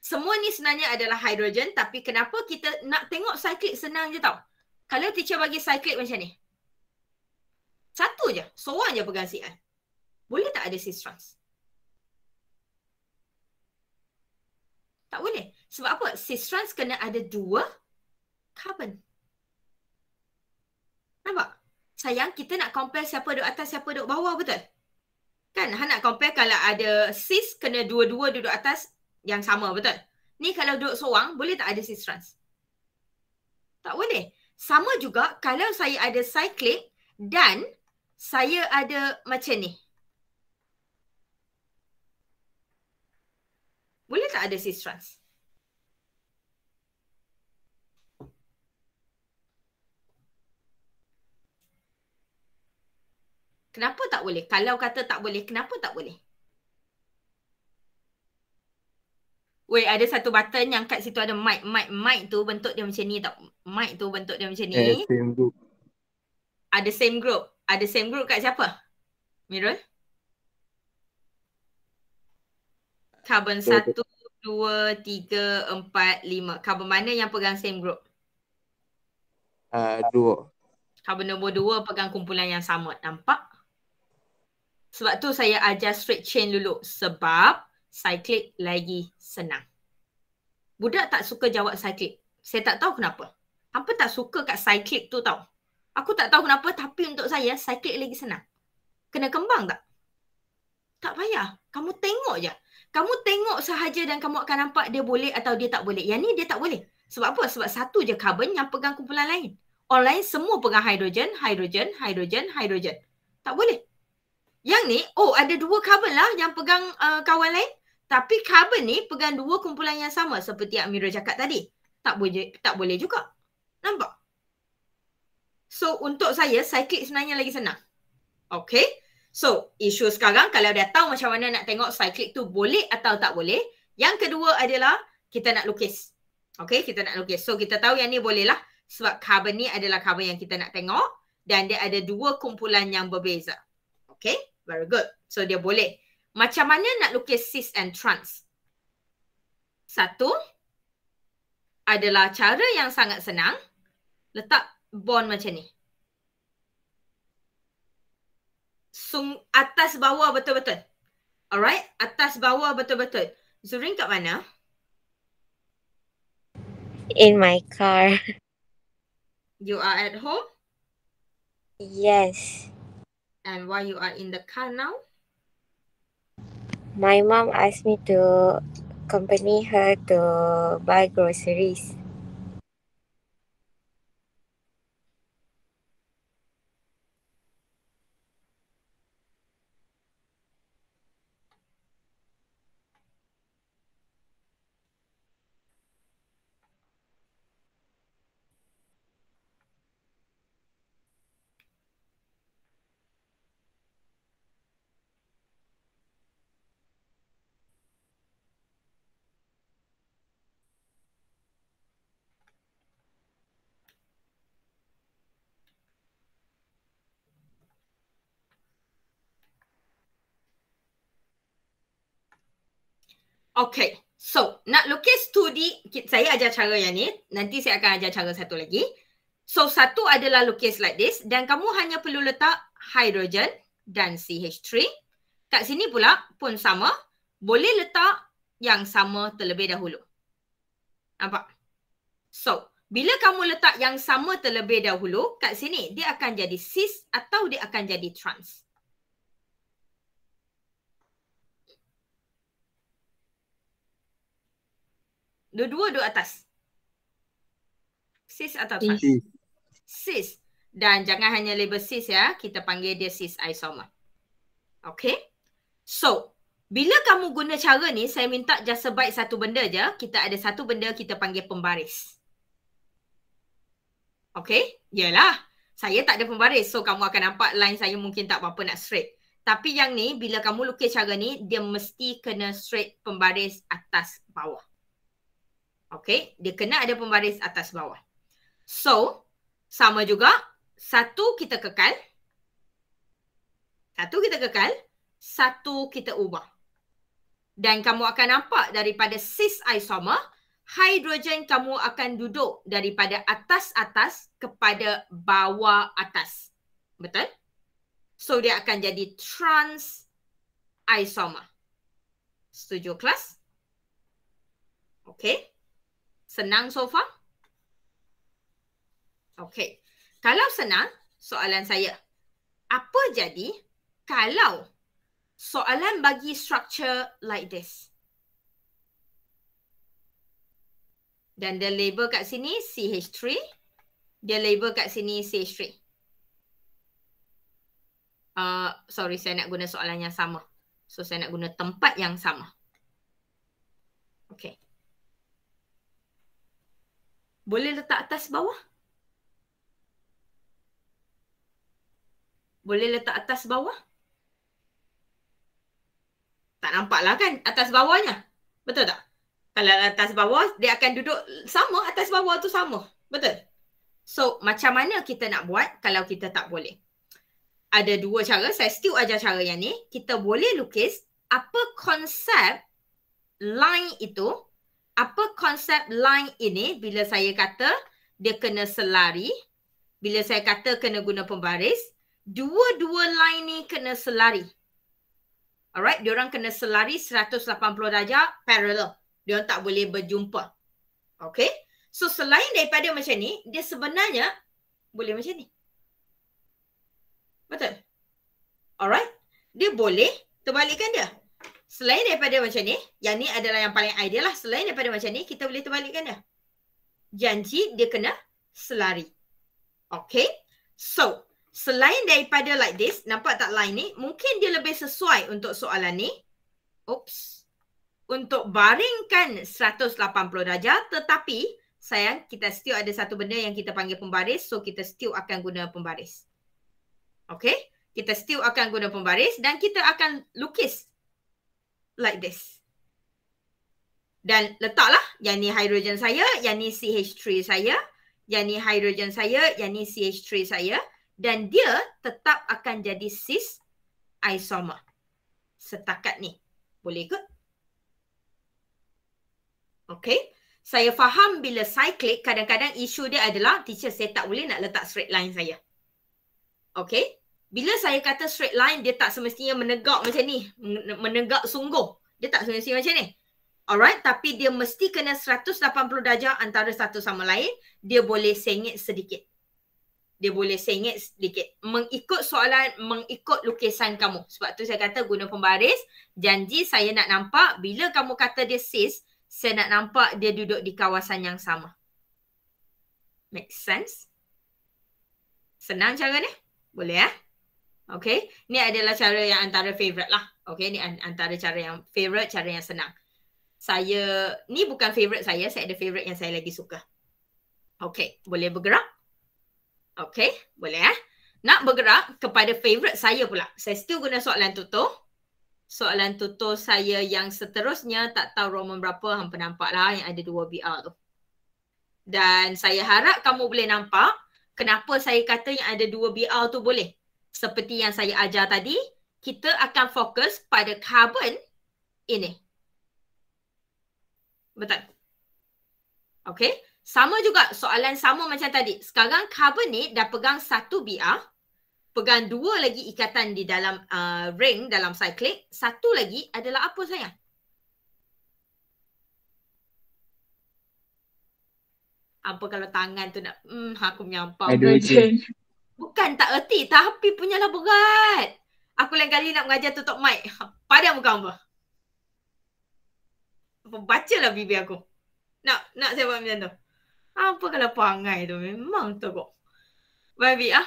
Semua ni sebenarnya adalah hidrogen tapi kenapa kita nak tengok cyclic senang je tau. Kalau teacher bagi cyclic macam ni. Satu je. Seorang je pegang CL. Boleh tak ada cis trans? Tak boleh. Sebab apa? Cis trans kena ada dua carbon. Nampak? Sayang, kita nak compare siapa duduk atas, siapa duduk bawah, betul? Kan? Ha nak compare kalau ada sis, kena dua-dua duduk atas yang sama, betul? Ni kalau duduk seorang, boleh tak ada sis trans? Tak boleh. Sama juga kalau saya ada cyclic dan saya ada macam ni. Boleh tak ada cis trans? Kenapa tak boleh? Kalau kata tak boleh, kenapa tak boleh? Weh, ada satu button yang kat situ ada mic. Mic, mic tu bentuk dia macam ni tak? Mic tu bentuk dia macam ni. Eh, same group. Ada same group. Ada same group kat siapa? Mirul? Carbon satu, dua, tiga, empat, lima. Carbon mana yang pegang same group? Uh, dua. Carbon nombor dua pegang kumpulan yang sama. Nampak? Sebab tu saya ajar straight chain dulu sebab cyclic lagi senang. Budak tak suka jawab cyclic. Saya tak tahu kenapa. Apa tak suka kat cyclic tu tau. Aku tak tahu kenapa tapi untuk saya cyclic lagi senang. Kena kembang tak? Tak payah. Kamu tengok je. Kamu tengok sahaja dan kamu akan nampak dia boleh atau dia tak boleh. Yang ni dia tak boleh. Sebab apa? Sebab satu je carbon yang pegang kumpulan lain. Online semua pegang hidrogen, hidrogen, hidrogen, hidrogen. Tak boleh. Yang ni, oh ada dua carbon lah yang pegang uh, kawan lain. Tapi carbon ni pegang dua kumpulan yang sama seperti yang Mira cakap tadi. Tak boleh tak boleh juga. Nampak? So untuk saya, cyclic sebenarnya lagi senang. Okay. So isu sekarang kalau dah tahu macam mana nak tengok cyclic tu boleh atau tak boleh. Yang kedua adalah kita nak lukis. Okay, kita nak lukis. So kita tahu yang ni boleh lah. Sebab carbon ni adalah carbon yang kita nak tengok. Dan dia ada dua kumpulan yang berbeza. Okay. Very good. So dia boleh. Macam mana nak lukis cis and trans? Satu adalah cara yang sangat senang. Letak bond macam ni. Sung atas bawah betul-betul. Alright, atas bawah betul-betul. Zurin kat mana? In my car. You are at home? Yes and why you are in the car now? My mom asked me to accompany her to buy groceries. Mm. Okay. So, nak lukis 2D, saya ajar cara yang ni. Nanti saya akan ajar cara satu lagi. So, satu adalah lukis like this. Dan kamu hanya perlu letak hydrogen dan CH3. Kat sini pula pun sama. Boleh letak yang sama terlebih dahulu. Nampak? So, bila kamu letak yang sama terlebih dahulu, kat sini dia akan jadi cis atau dia akan jadi trans. Dua-dua duduk atas. Sis atau atas? Sis. sis. Dan jangan hanya label sis ya. Kita panggil dia sis isoma. Okay. So, bila kamu guna cara ni, saya minta just sebaik satu benda je. Kita ada satu benda kita panggil pembaris. Okay. Yelah. Saya tak ada pembaris. So, kamu akan nampak line saya mungkin tak apa-apa nak straight. Tapi yang ni, bila kamu lukis cara ni, dia mesti kena straight pembaris atas bawah. Okay, dia kena ada pembaris atas bawah. So, sama juga. Satu kita kekal. Satu kita kekal. Satu kita ubah. Dan kamu akan nampak daripada cis isomer, hidrogen kamu akan duduk daripada atas-atas kepada bawah atas. Betul? So, dia akan jadi trans isomer. Setuju kelas? Okay. Senang so far? Okay. Kalau senang, soalan saya. Apa jadi kalau soalan bagi structure like this? Dan dia label kat sini CH3. Dia label kat sini CH3. Uh, sorry, saya nak guna soalan yang sama. So, saya nak guna tempat yang sama. Okay. Boleh letak atas bawah? Boleh letak atas bawah? Tak nampak lah kan atas bawahnya. Betul tak? Kalau atas bawah dia akan duduk sama atas bawah tu sama. Betul? So macam mana kita nak buat kalau kita tak boleh? Ada dua cara. Saya still ajar cara yang ni. Kita boleh lukis apa konsep line itu apa konsep line ini bila saya kata dia kena selari bila saya kata kena guna pembaris dua-dua line ini kena selari alright dia orang kena selari 180 darjah parallel dia tak boleh berjumpa Okay. so selain daripada macam ni dia sebenarnya boleh macam ni betul alright dia boleh terbalikkan dia Selain daripada macam ni, yang ni adalah yang paling ideal lah. Selain daripada macam ni, kita boleh terbalikkan dia. Janji dia kena selari. Okay. So, selain daripada like this, nampak tak line ni? Mungkin dia lebih sesuai untuk soalan ni. Oops. Untuk baringkan 180 darjah tetapi sayang kita still ada satu benda yang kita panggil pembaris. So, kita still akan guna pembaris. Okay. Kita still akan guna pembaris dan kita akan lukis like this. Dan letaklah yang ni hydrogen saya, yang ni CH3 saya, yang ni hydrogen saya, yang ni CH3 saya dan dia tetap akan jadi cis isomer. Setakat ni. Boleh ke? Okay. Saya faham bila cyclic kadang-kadang isu dia adalah teacher saya tak boleh nak letak straight line saya. Okay. Bila saya kata straight line, dia tak semestinya menegak macam ni. Menegak sungguh. Dia tak semestinya macam ni. Alright, tapi dia mesti kena 180 darjah antara satu sama lain. Dia boleh sengit sedikit. Dia boleh sengit sedikit. Mengikut soalan, mengikut lukisan kamu. Sebab tu saya kata guna pembaris. Janji saya nak nampak bila kamu kata dia sis, saya nak nampak dia duduk di kawasan yang sama. Make sense? Senang cara ni? Boleh ya? Eh? Okay. Ni adalah cara yang antara favorite lah. Okay. Ni antara cara yang favorite, cara yang senang. Saya, ni bukan favorite saya. Saya ada favorite yang saya lagi suka. Okay. Boleh bergerak? Okay. Boleh eh. Nak bergerak kepada favorite saya pula. Saya still guna soalan tutup. Soalan tutup saya yang seterusnya tak tahu Roman berapa. Hampir nampak lah yang ada dua BR tu. Dan saya harap kamu boleh nampak kenapa saya kata yang ada dua BR tu boleh seperti yang saya ajar tadi, kita akan fokus pada carbon ini. Betul? Okay. Sama juga soalan sama macam tadi. Sekarang carbon ni dah pegang satu BR, pegang dua lagi ikatan di dalam uh, ring dalam cyclic. Satu lagi adalah apa sayang? Apa kalau tangan tu nak, hmm, aku menyampau. Hydrogen. Bukan tak erti tapi punyalah berat. Aku lain kali nak mengajar tutup mic. Padam muka Baca lah bibi aku. Nak nak saya buat macam tu. Apa kalau perangai tu memang tu teruk. Baby ah.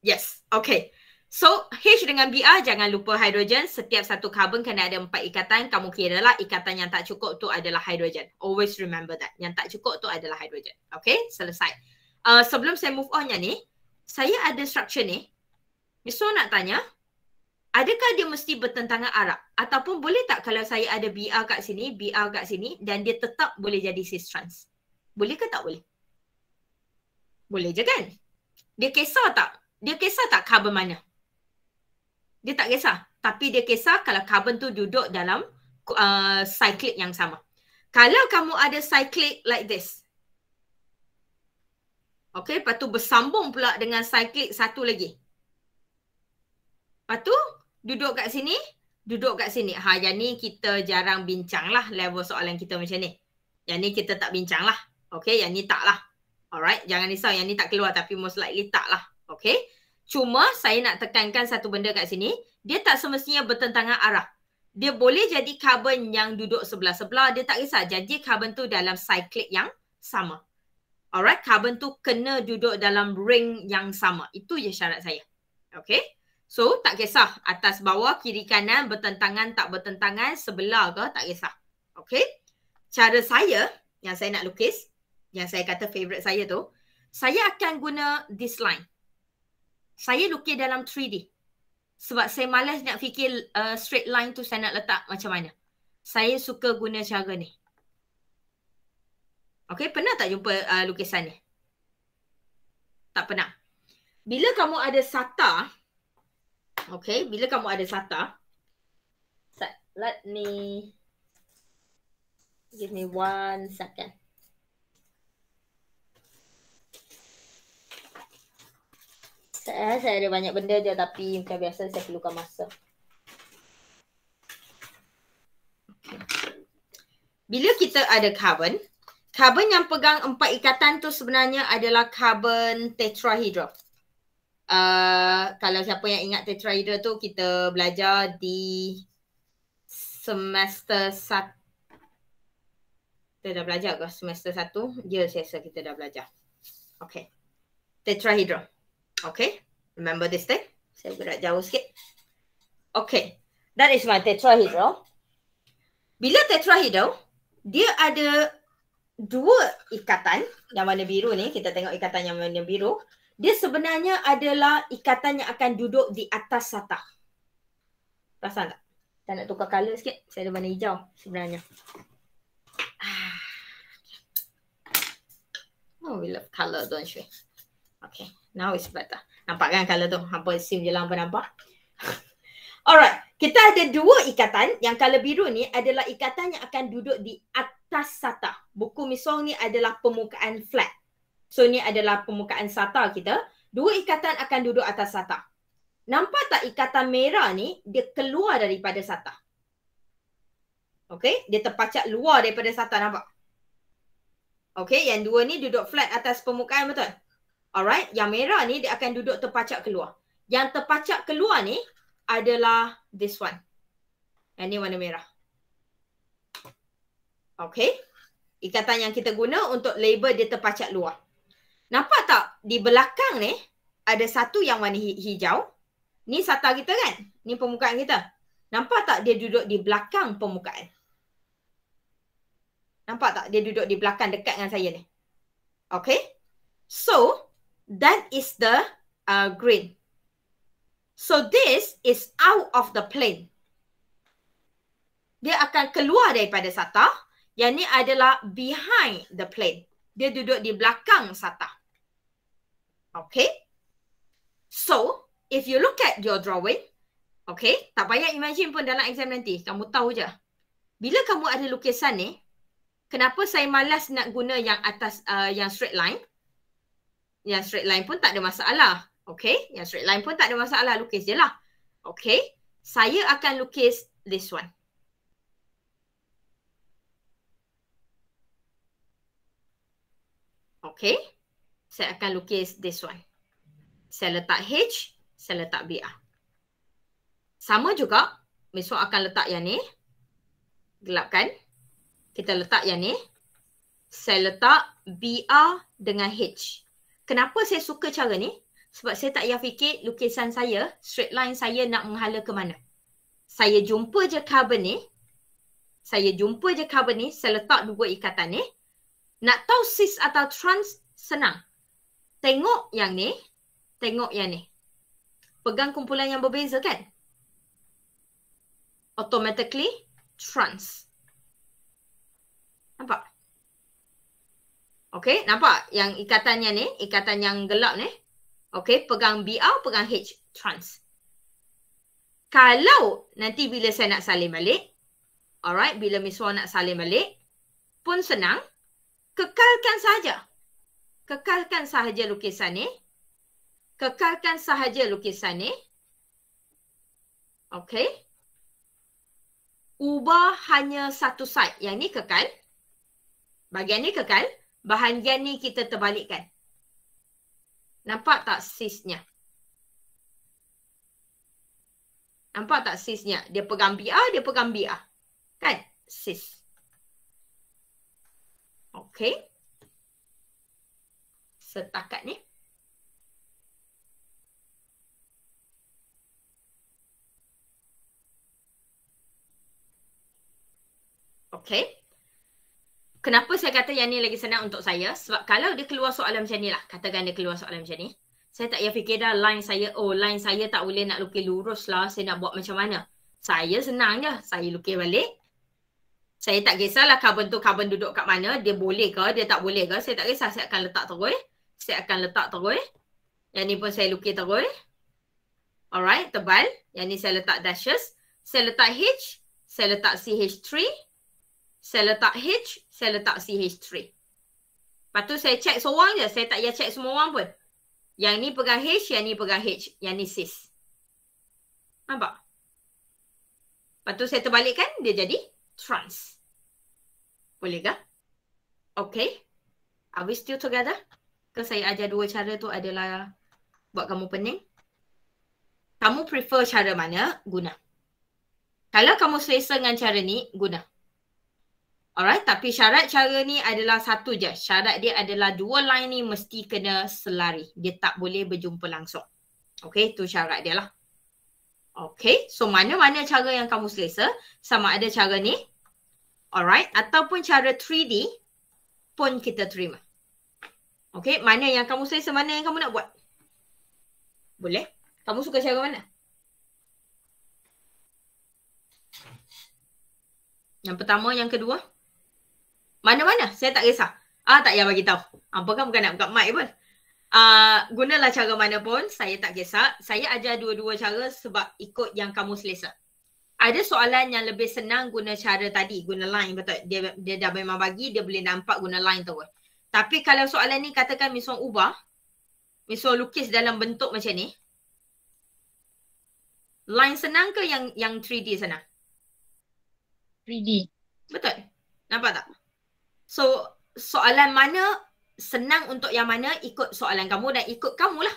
Yes. Okay. So H dengan BR ah, jangan lupa hidrogen. Setiap satu karbon kena ada empat ikatan. Kamu kira lah ikatan yang tak cukup tu adalah hidrogen. Always remember that. Yang tak cukup tu adalah hidrogen. Okay. Selesai. Uh, sebelum saya move on yang ni saya ada struktur ni, Miso nak tanya, adakah dia mesti bertentangan arah? Ataupun boleh tak kalau saya ada BR kat sini, BR kat sini dan dia tetap boleh jadi cis trans? Boleh ke tak boleh? Boleh je kan? Dia kisah tak? Dia kisah tak carbon mana? Dia tak kisah. Tapi dia kisah kalau carbon tu duduk dalam uh, cyclic yang sama. Kalau kamu ada cyclic like this, Okay, lepas tu bersambung pula dengan cyclic satu lagi. Lepas tu duduk kat sini, duduk kat sini. Ha, yang ni kita jarang bincang lah level soalan kita macam ni. Yang ni kita tak bincang lah. Okay, yang ni tak lah. Alright, jangan risau yang ni tak keluar tapi most likely tak lah. Okay, cuma saya nak tekankan satu benda kat sini. Dia tak semestinya bertentangan arah. Dia boleh jadi carbon yang duduk sebelah-sebelah. Dia tak kisah. Jadi carbon tu dalam cyclic yang sama. Alright, carbon tu kena duduk dalam ring yang sama. Itu je syarat saya. Okay. So, tak kisah atas bawah, kiri kanan, bertentangan, tak bertentangan, sebelah ke, tak kisah. Okay. Cara saya yang saya nak lukis, yang saya kata favourite saya tu, saya akan guna this line. Saya lukis dalam 3D. Sebab saya malas nak fikir uh, straight line tu saya nak letak macam mana. Saya suka guna cara ni. Okay, pernah tak jumpa uh, lukisan ni? Tak pernah. Bila kamu ada sata, okay, bila kamu ada sata, let me give me one second. Saya, eh, saya ada banyak benda je tapi macam biasa saya perlukan masa. Bila kita ada carbon, Karbon yang pegang empat ikatan tu sebenarnya adalah karbon tetrahedra. Uh, kalau siapa yang ingat tetrahedra tu kita belajar di semester satu. Kita dah belajar ke semester satu? Ya, yeah, saya rasa kita dah belajar. Okay. Tetrahedra. Okay. Remember this thing? Saya bergerak jauh sikit. Okay. That is my tetrahedral. Bila tetrahedral, dia ada dua ikatan yang warna biru ni kita tengok ikatan yang warna biru dia sebenarnya adalah ikatan yang akan duduk di atas sata Rasa tak? Saya nak tukar color sikit. Saya ada warna hijau sebenarnya. Ah. Oh, we love color, don't we? Okay, now it's better. Nampak kan color tu? Hampa sim je lah, hampa nampak. Alright, kita ada dua ikatan. Yang color biru ni adalah ikatan yang akan duduk di atas atas sata. Buku misong ni adalah permukaan flat. So ni adalah permukaan sata kita. Dua ikatan akan duduk atas sata. Nampak tak ikatan merah ni dia keluar daripada sata. Okay, dia terpacak luar daripada sata nampak. Okay, yang dua ni duduk flat atas permukaan betul? Alright, yang merah ni dia akan duduk terpacak keluar. Yang terpacak keluar ni adalah this one. Yang ni warna merah. Okay. Ikatan yang kita guna untuk label dia terpacat luar. Nampak tak di belakang ni ada satu yang warna hijau. Ni sata kita kan? Ni permukaan kita. Nampak tak dia duduk di belakang permukaan? Nampak tak dia duduk di belakang dekat dengan saya ni? Okay. So, that is the uh, green. So, this is out of the plane. Dia akan keluar daripada sata. Sata. Yang ni adalah behind the plane. Dia duduk di belakang sata. Okay. So, if you look at your drawing, okay, tak payah imagine pun dalam exam nanti. Kamu tahu je. Bila kamu ada lukisan ni, kenapa saya malas nak guna yang atas, uh, yang straight line? Yang straight line pun tak ada masalah. Okay, yang straight line pun tak ada masalah. Lukis je lah. Okay, saya akan lukis this one. Okay. Saya akan lukis this one. Saya letak H. Saya letak BR. Sama juga. Besok akan letak yang ni. Gelapkan. Kita letak yang ni. Saya letak B A dengan H. Kenapa saya suka cara ni? Sebab saya tak payah fikir lukisan saya, straight line saya nak menghala ke mana. Saya jumpa je carbon ni. Saya jumpa je carbon ni. Saya letak dua ikatan ni. Nak tahu cis atau trans senang. Tengok yang ni, tengok yang ni. Pegang kumpulan yang berbeza kan? Automatically trans. Nampak? Okay, nampak yang ikatannya ni, ikatan yang gelap ni. Okay, pegang BR, pegang H, trans. Kalau nanti bila saya nak salin balik, alright, bila Miss Wong nak salin balik, pun senang kekalkan sahaja. Kekalkan sahaja lukisan ni. Kekalkan sahaja lukisan ni. Okay. Ubah hanya satu side. Yang ni kekal. Bahagian ni kekal. Bahagian ni kita terbalikkan. Nampak tak sisnya? Nampak tak sisnya? Dia pegang BR, dia pegang BR. Kan? Sis. Okey. Setakat ni. Okey. Kenapa saya kata yang ni lagi senang untuk saya? Sebab kalau dia keluar soalan macam ni lah. Katakan dia keluar soalan macam ni. Saya tak payah fikir dah line saya. Oh, line saya tak boleh nak lukis lurus lah. Saya nak buat macam mana? Saya senang je. Saya lukis balik. Saya tak kisahlah carbon tu carbon duduk kat mana, dia boleh ke, dia tak boleh ke, saya tak kisah saya akan letak terus. Saya akan letak terus. Yang ni pun saya lukis terus. Alright, tebal. Yang ni saya letak dashes. Saya letak H, saya letak CH3. Saya letak H, saya letak CH3. Lepas tu saya check seorang je, saya tak payah check semua orang pun. Yang ni pegang H, yang ni pegang H, yang ni sis Nampak? Lepas tu saya terbalikkan, dia jadi trans. Bolehkah? Okay. Are we still together? Ke saya ajar dua cara tu adalah buat kamu pening? Kamu prefer cara mana? Guna. Kalau kamu selesa dengan cara ni, guna. Alright, tapi syarat cara ni adalah satu je. Syarat dia adalah dua line ni mesti kena selari. Dia tak boleh berjumpa langsung. Okay, tu syarat dia lah. Okay, so mana-mana cara yang kamu selesa sama ada cara ni Alright, ataupun cara 3D pun kita terima Okay, mana yang kamu selesa, mana yang kamu nak buat Boleh? Kamu suka cara mana? Yang pertama, yang kedua Mana-mana, saya tak kisah Ah, tak payah bagi tahu. Apa kan bukan nak buka mic pun. Uh, gunalah cara mana pun, saya tak kisah. Saya ajar dua-dua cara sebab ikut yang kamu selesa. Ada soalan yang lebih senang guna cara tadi, guna line betul. Dia, dia dah memang bagi, dia boleh nampak guna line tu. Tapi kalau soalan ni katakan misal ubah, misal lukis dalam bentuk macam ni, line senang ke yang yang 3D senang? 3D. Betul. Nampak tak? So, soalan mana senang untuk yang mana ikut soalan kamu dan ikut kamu lah.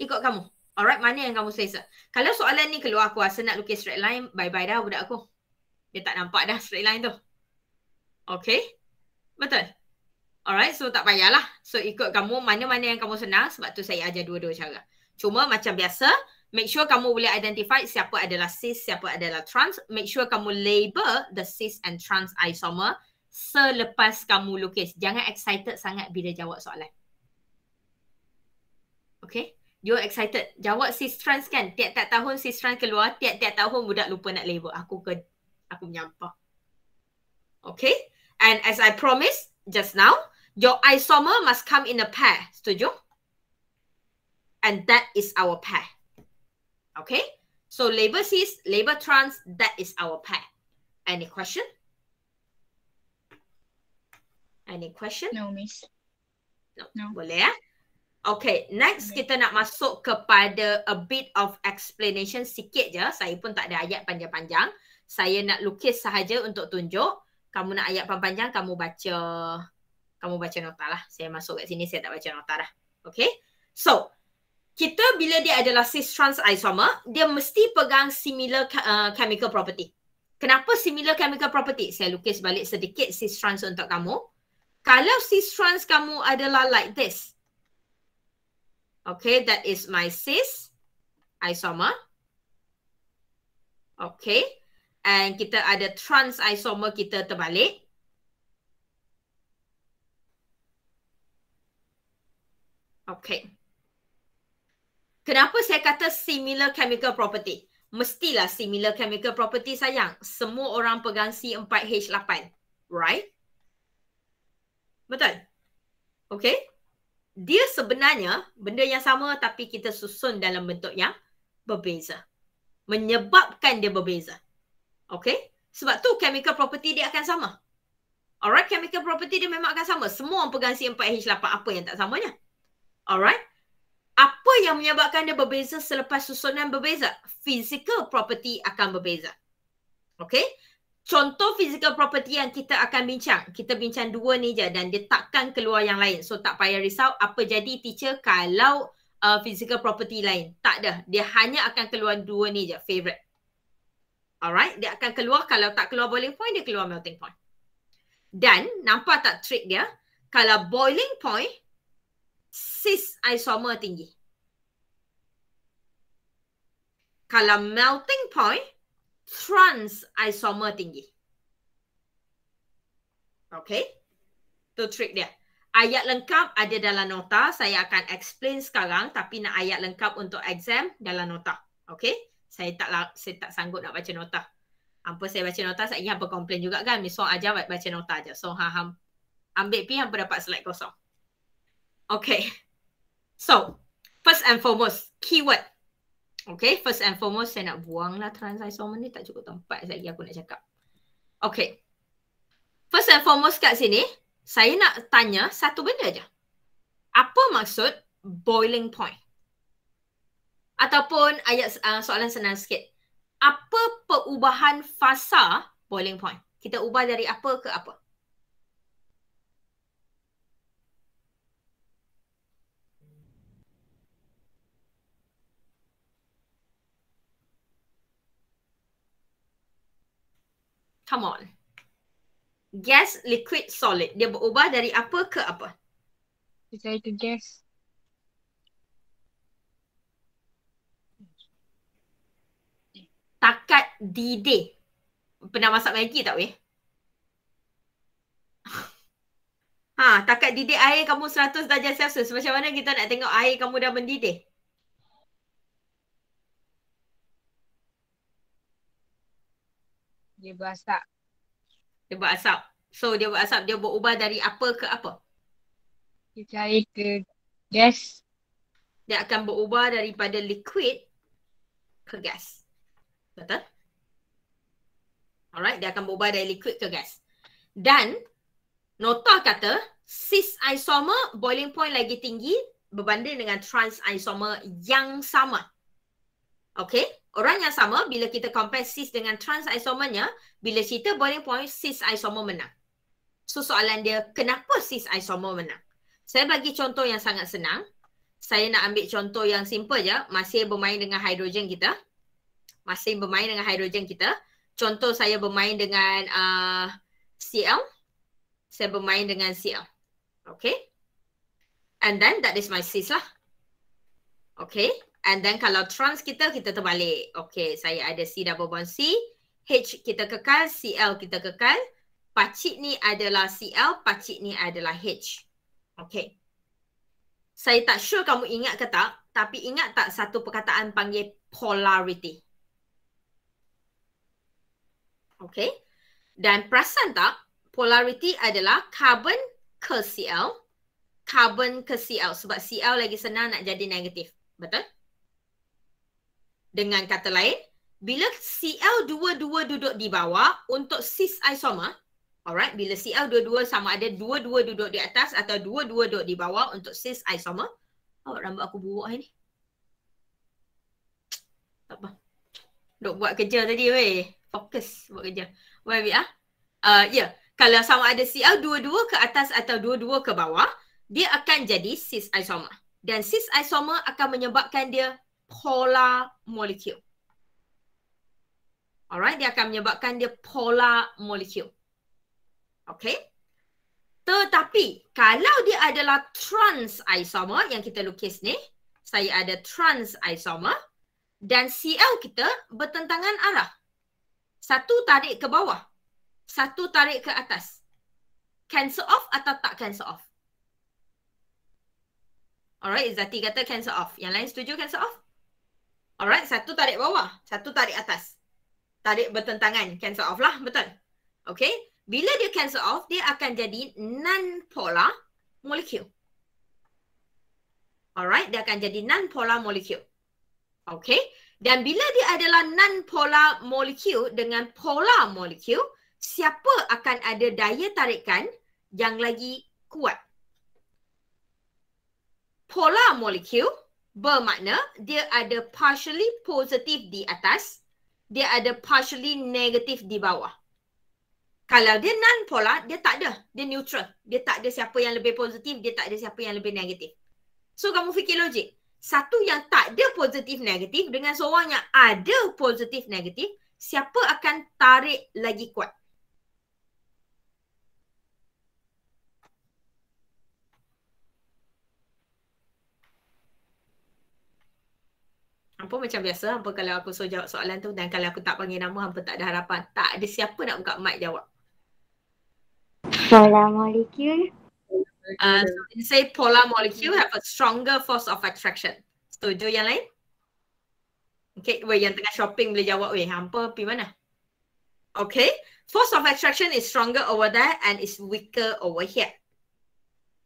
Ikut kamu. Alright, mana yang kamu selesa. Kalau soalan ni keluar aku rasa nak lukis straight line, bye-bye dah budak aku. Dia tak nampak dah straight line tu. Okay? Betul? Alright, so tak payahlah. So ikut kamu mana-mana yang kamu senang sebab tu saya ajar dua-dua cara. Cuma macam biasa, make sure kamu boleh identify siapa adalah cis, siapa adalah trans. Make sure kamu label the cis and trans isomer selepas kamu lukis. Jangan excited sangat bila jawab soalan. Okay? You excited. Jawab sis trans kan? Tiap-tiap tahun sis trans keluar. Tiap-tiap tahun budak lupa nak label. Aku ke... Aku menyampah. Okay? And as I promised just now, your isomer must come in a pair. Setuju? And that is our pair. Okay? So label cis, label trans, that is our pair. Any question? Any question? No, miss. No. no. Boleh ya? Eh? Okay, next okay. kita nak masuk kepada a bit of explanation sikit je. Saya pun tak ada ayat panjang-panjang. Saya nak lukis sahaja untuk tunjuk. Kamu nak ayat panjang-panjang, kamu baca kamu baca nota lah. Saya masuk kat sini, saya tak baca nota lah. Okay? So, kita bila dia adalah cis trans isomer, dia mesti pegang similar uh, chemical property. Kenapa similar chemical property? Saya lukis balik sedikit cis trans untuk kamu kalau cis trans kamu adalah like this. Okay, that is my cis isomer. Okay, and kita ada trans isomer kita terbalik. Okay. Kenapa saya kata similar chemical property? Mestilah similar chemical property sayang. Semua orang pegang C4H8. Right? Betul? Okay? Dia sebenarnya benda yang sama tapi kita susun dalam bentuk yang berbeza. Menyebabkan dia berbeza. Okay? Sebab tu chemical property dia akan sama. Alright? Chemical property dia memang akan sama. Semua pegang C4H8 apa yang tak samanya? Alright? Apa yang menyebabkan dia berbeza selepas susunan berbeza? Physical property akan berbeza. Okay? contoh physical property yang kita akan bincang. Kita bincang dua ni je dan dia takkan keluar yang lain. So tak payah risau apa jadi teacher kalau uh, physical property lain. Tak ada. Dia hanya akan keluar dua ni je. Favorite. Alright. Dia akan keluar kalau tak keluar boiling point, dia keluar melting point. Dan nampak tak trick dia? Kalau boiling point, sis isomer tinggi. Kalau melting point, trans isomer tinggi. Okay. Itu trick dia. Ayat lengkap ada dalam nota. Saya akan explain sekarang tapi nak ayat lengkap untuk exam dalam nota. Okay. Saya tak, saya tak sanggup nak baca nota. Apa saya baca nota, saya ingat apa komplain juga kan. Misal aja baca nota aja. So, ha, ha, ambil pi yang dapat slide kosong. Okay. So, first and foremost, keyword. Okay, first and foremost, saya nak buang lah transisomer ni. Tak cukup tempat lagi aku nak cakap. Okay. First and foremost kat sini, saya nak tanya satu benda aja. Apa maksud boiling point? Ataupun ayat uh, soalan senang sikit. Apa perubahan fasa boiling point? Kita ubah dari apa ke apa? Come on. Gas, liquid, solid. Dia berubah dari apa ke apa? Dia jadi ke gas. Takat dide. Pernah masak lagi tak weh? Ha, takat didih air kamu 100 darjah Celsius. Macam mana kita nak tengok air kamu dah mendidih? Dia berasap. Dia berasap. So dia berasap dia berubah dari apa ke apa? Dia cair ke gas. Dia akan berubah daripada liquid ke gas. Betul? Alright, dia akan berubah dari liquid ke gas. Dan nota kata cis isomer boiling point lagi tinggi berbanding dengan trans isomer yang sama. Okay, orang yang sama bila kita compare cis dengan trans isomernya, bila cerita boiling point, cis isomer menang. So soalan dia, kenapa cis isomer menang? Saya bagi contoh yang sangat senang. Saya nak ambil contoh yang simple je. Masih bermain dengan hidrogen kita. Masih bermain dengan hidrogen kita. Contoh saya bermain dengan uh, CL. Saya bermain dengan CL. Okay. And then that is my cis lah. Okay. And then kalau trans kita, kita terbalik. Okay, saya ada C double bond C. H kita kekal, CL kita kekal. Pakcik ni adalah CL, pakcik ni adalah H. Okay. Saya tak sure kamu ingat ke tak, tapi ingat tak satu perkataan panggil polarity? Okay. Dan perasan tak, polarity adalah carbon ke CL. Carbon ke CL sebab CL lagi senang nak jadi negatif. Betul? Dengan kata lain, bila CL22 duduk di bawah untuk cis isomer, alright, bila CL22 sama ada 22 duduk di atas atau 22 duduk di bawah untuk cis isomer. Oh, rambut aku buruk hari ni. Tak apa. Dok buat kerja tadi weh. Fokus buat kerja. Where we ah, Uh, ya. Yeah. Kalau sama ada CL22 ke atas atau 22 ke bawah, dia akan jadi cis isomer. Dan cis isomer akan menyebabkan dia polar molecule. Alright, dia akan menyebabkan dia polar molecule. Okay. Tetapi, kalau dia adalah trans isomer yang kita lukis ni, saya ada trans isomer dan Cl kita bertentangan arah. Satu tarik ke bawah, satu tarik ke atas. Cancel off atau tak cancel off? Alright, Izzati kata cancel off. Yang lain setuju cancel off? Alright, satu tarik bawah, satu tarik atas. Tarik bertentangan, cancel off lah, betul? Okay, bila dia cancel off, dia akan jadi non-polar molecule. Alright, dia akan jadi non-polar molecule. Okay, dan bila dia adalah non-polar molecule dengan polar molecule, siapa akan ada daya tarikan yang lagi kuat? Polar molecule bermakna dia ada partially positif di atas, dia ada partially negatif di bawah. Kalau dia non polar, dia tak ada. Dia neutral. Dia tak ada siapa yang lebih positif, dia tak ada siapa yang lebih negatif. So kamu fikir logik. Satu yang tak ada positif negatif dengan seorang yang ada positif negatif, siapa akan tarik lagi kuat? Hampa macam biasa, hampa kalau aku suruh jawab soalan tu dan kalau aku tak panggil nama, hampa tak ada harapan. Tak ada siapa nak buka mic jawab. Ah, pola molekul. Uh, so say pola molekul have a stronger force of attraction. Setuju yang lain? Okay, weh yang tengah shopping boleh jawab weh. Hampa pergi mana? Okay, force of attraction is stronger over there and is weaker over here.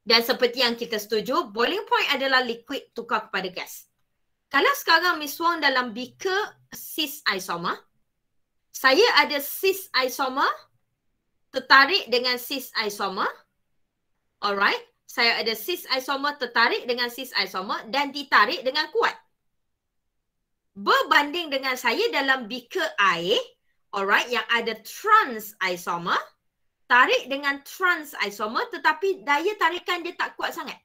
Dan seperti yang kita setuju, boiling point adalah liquid tukar kepada gas kalau sekarang Miss Wong dalam bika cis isoma, saya ada cis isoma, tertarik dengan cis isoma, alright, saya ada cis isoma, tertarik dengan cis isoma dan ditarik dengan kuat. Berbanding dengan saya dalam bika air, alright, yang ada trans isoma, tarik dengan trans isoma tetapi daya tarikan dia tak kuat sangat.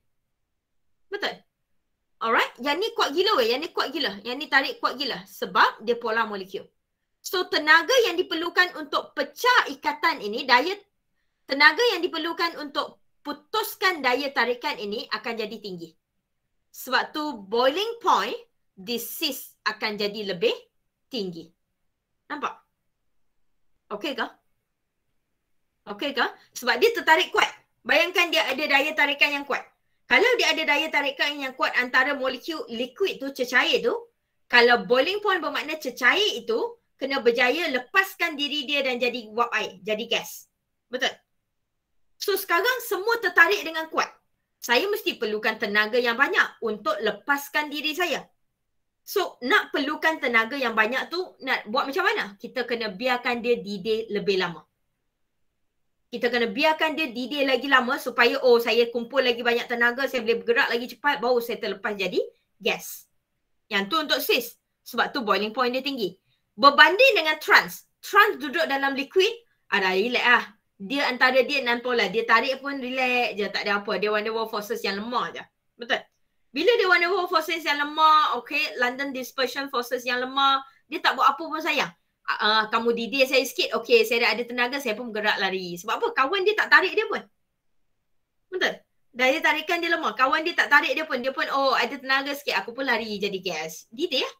Betul? Alright, yang ni kuat gila weh, yang ni kuat gila. Yang ni tarik kuat gila sebab dia pola molekul. So tenaga yang diperlukan untuk pecah ikatan ini, daya tenaga yang diperlukan untuk putuskan daya tarikan ini akan jadi tinggi. Sebab tu boiling point di akan jadi lebih tinggi. Nampak? Okey ke? Okey ke? Sebab dia tertarik kuat. Bayangkan dia ada daya tarikan yang kuat kalau dia ada daya tarikan yang kuat antara molekul liquid tu cecair tu kalau boiling point bermakna cecair itu kena berjaya lepaskan diri dia dan jadi uap air jadi gas betul so sekarang semua tertarik dengan kuat saya mesti perlukan tenaga yang banyak untuk lepaskan diri saya so nak perlukan tenaga yang banyak tu nak buat macam mana kita kena biarkan dia delay lebih lama kita kena biarkan dia didih lagi lama supaya oh saya kumpul lagi banyak tenaga, saya boleh bergerak lagi cepat baru saya terlepas jadi gas. Yang tu untuk sis. Sebab tu boiling point dia tinggi. Berbanding dengan trans. Trans duduk dalam liquid, ada relax lah. Dia antara dia nampol lah. Dia tarik pun relax je. Tak ada apa. Dia wonder world forces yang lemah je. Betul? Bila dia wonder world forces yang lemah, okay, London dispersion forces yang lemah, dia tak buat apa pun sayang uh, kamu didih saya sikit, okay saya ada tenaga, saya pun bergerak lari. Sebab apa? Kawan dia tak tarik dia pun. Betul? dari tarikan dia lemah. Kawan dia tak tarik dia pun. Dia pun, oh ada tenaga sikit, aku pun lari jadi gas. Didih ya?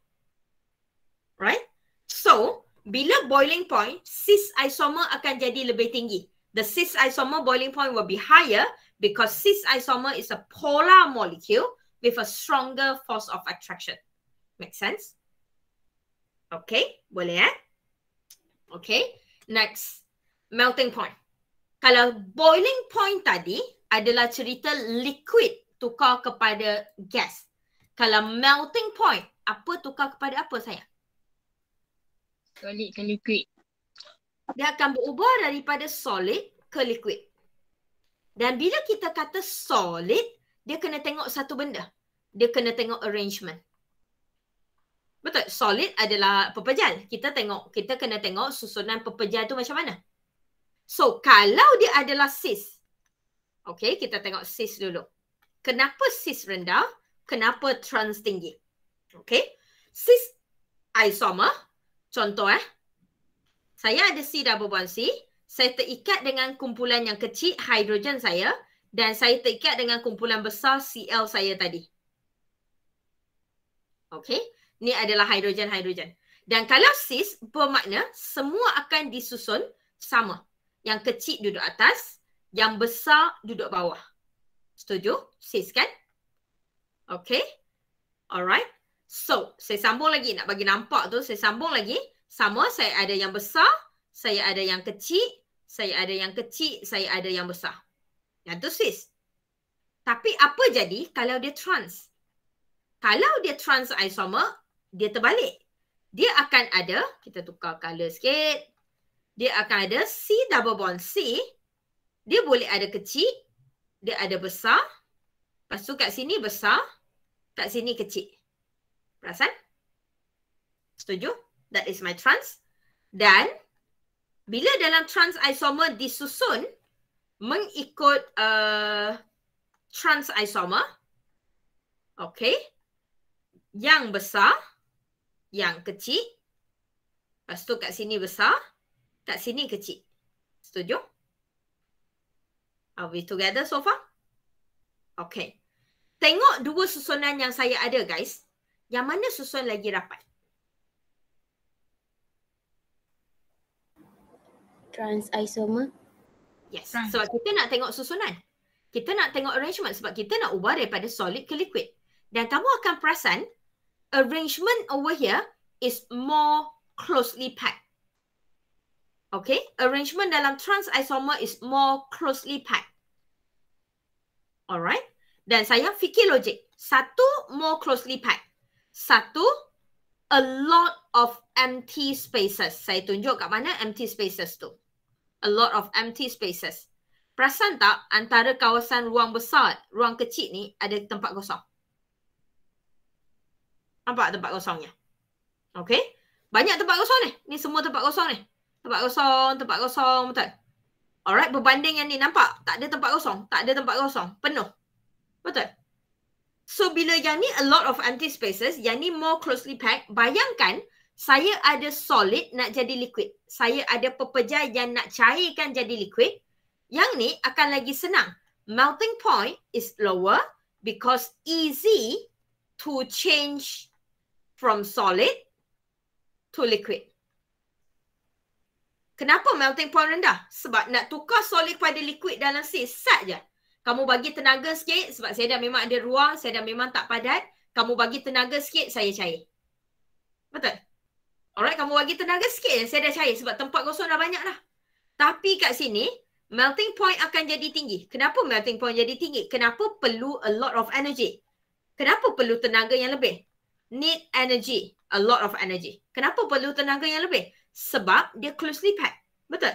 Right? So, bila boiling point, cis isomer akan jadi lebih tinggi. The cis isomer boiling point will be higher because cis isomer is a polar molecule with a stronger force of attraction. Make sense? Okay, boleh eh? Okay, next. Melting point. Kalau boiling point tadi adalah cerita liquid tukar kepada gas. Kalau melting point, apa tukar kepada apa saya? Solid ke liquid. Dia akan berubah daripada solid ke liquid. Dan bila kita kata solid, dia kena tengok satu benda. Dia kena tengok arrangement. Betul. Solid adalah pepejal. Kita tengok, kita kena tengok susunan pepejal tu macam mana. So, kalau dia adalah cis. Okay, kita tengok cis dulu. Kenapa cis rendah? Kenapa trans tinggi? Okay. Cis isomer. Contoh eh. Saya ada C double bond C. Saya terikat dengan kumpulan yang kecil hidrogen saya. Dan saya terikat dengan kumpulan besar Cl saya tadi. Okay ni adalah hidrogen-hidrogen. Dan kalau sis, bermakna semua akan disusun sama. Yang kecil duduk atas, yang besar duduk bawah. Setuju? sis kan? Okay. Alright. So, saya sambung lagi nak bagi nampak tu, saya sambung lagi. Sama, saya ada yang besar, saya ada yang kecil, saya ada yang kecil, saya ada yang besar. Yang tu sis. Tapi apa jadi kalau dia trans? Kalau dia trans isomer, dia terbalik. Dia akan ada, kita tukar color sikit. Dia akan ada C double bond C. Dia boleh ada kecil. Dia ada besar. Lepas tu kat sini besar. Kat sini kecil. Perasan? Setuju? That is my trans. Dan bila dalam trans isomer disusun mengikut uh, trans isomer. Okay. Yang besar yang kecil. Lepas tu kat sini besar. Kat sini kecil. Setuju? Are we together so far? Okay. Tengok dua susunan yang saya ada guys. Yang mana susun lagi rapat? Trans isomer. Yes. Trans. Sebab kita nak tengok susunan. Kita nak tengok arrangement sebab kita nak ubah daripada solid ke liquid. Dan kamu akan perasan arrangement over here is more closely packed. Okay, arrangement dalam trans isomer is more closely packed. Alright, dan saya fikir logik. Satu, more closely packed. Satu, a lot of empty spaces. Saya tunjuk kat mana empty spaces tu. A lot of empty spaces. Perasan tak antara kawasan ruang besar, ruang kecil ni ada tempat kosong? Nampak tempat kosongnya? Okay. Banyak tempat kosong ni. Ni semua tempat kosong ni. Tempat kosong, tempat kosong, betul? Alright, berbanding yang ni. Nampak? Tak ada tempat kosong. Tak ada tempat kosong. Penuh. Betul? So, bila yang ni a lot of empty spaces, yang ni more closely packed, bayangkan saya ada solid nak jadi liquid. Saya ada pepejal yang nak cairkan jadi liquid. Yang ni akan lagi senang. Melting point is lower because easy to change from solid to liquid. Kenapa melting point rendah? Sebab nak tukar solid pada liquid dalam sis, sat je. Kamu bagi tenaga sikit sebab saya dah memang ada ruang, saya dah memang tak padat. Kamu bagi tenaga sikit, saya cair. Betul? Alright, kamu bagi tenaga sikit, saya dah cair sebab tempat kosong dah banyak dah. Tapi kat sini, melting point akan jadi tinggi. Kenapa melting point jadi tinggi? Kenapa perlu a lot of energy? Kenapa perlu tenaga yang lebih? need energy, a lot of energy. Kenapa perlu tenaga yang lebih? Sebab dia closely packed. Betul?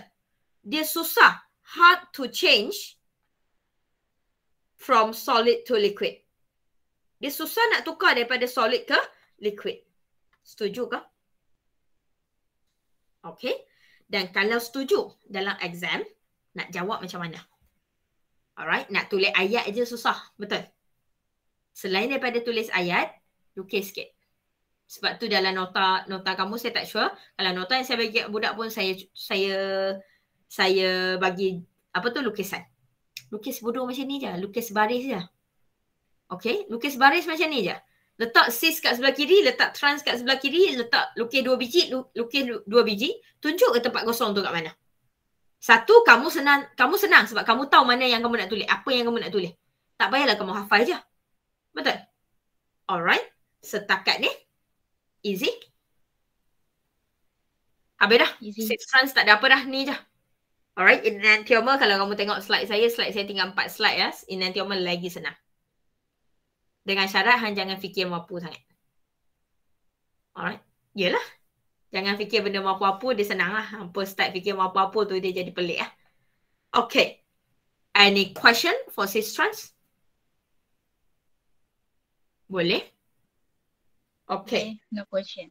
Dia susah, hard to change from solid to liquid. Dia susah nak tukar daripada solid ke liquid. Setuju ke? Okay. Dan kalau setuju dalam exam, nak jawab macam mana? Alright, nak tulis ayat je susah. Betul? Selain daripada tulis ayat, Lukis sikit. Sebab tu dalam nota nota kamu saya tak sure. Kalau nota yang saya bagi budak pun saya saya saya bagi apa tu lukisan. Lukis bodoh macam ni je. Lah. Lukis baris je. Lah. Okay. Lukis baris macam ni je. Letak sis kat sebelah kiri, letak trans kat sebelah kiri, letak lukis dua biji, lukis dua biji, tunjuk ke tempat kosong tu kat mana. Satu, kamu senang kamu senang sebab kamu tahu mana yang kamu nak tulis, apa yang kamu nak tulis. Tak payahlah kamu hafal je. Betul? Alright setakat ni. Easy. Habis dah. Easy. Safe tak ada apa dah. Ni je. Alright. Enantioma kalau kamu tengok slide saya. Slide saya tinggal empat slide ya. Enantioma lagi senang. Dengan syarat Han jangan fikir mampu sangat. Alright. Yelah. Jangan fikir benda mampu-mampu dia senang lah. Hampa start fikir mampu-mampu tu dia jadi pelik lah. Okay. Any question for sis trans? Boleh? Okay. No question.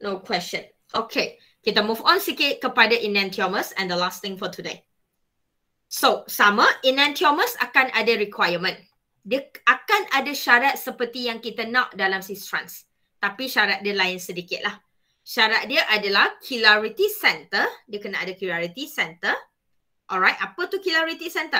No question. Okay. Kita move on sikit kepada enantiomers and the last thing for today. So, sama enantiomers akan ada requirement. Dia akan ada syarat seperti yang kita nak dalam cis-trans. Tapi syarat dia lain sedikit lah. Syarat dia adalah chirality center. Dia kena ada chirality center. Alright, apa tu chirality center?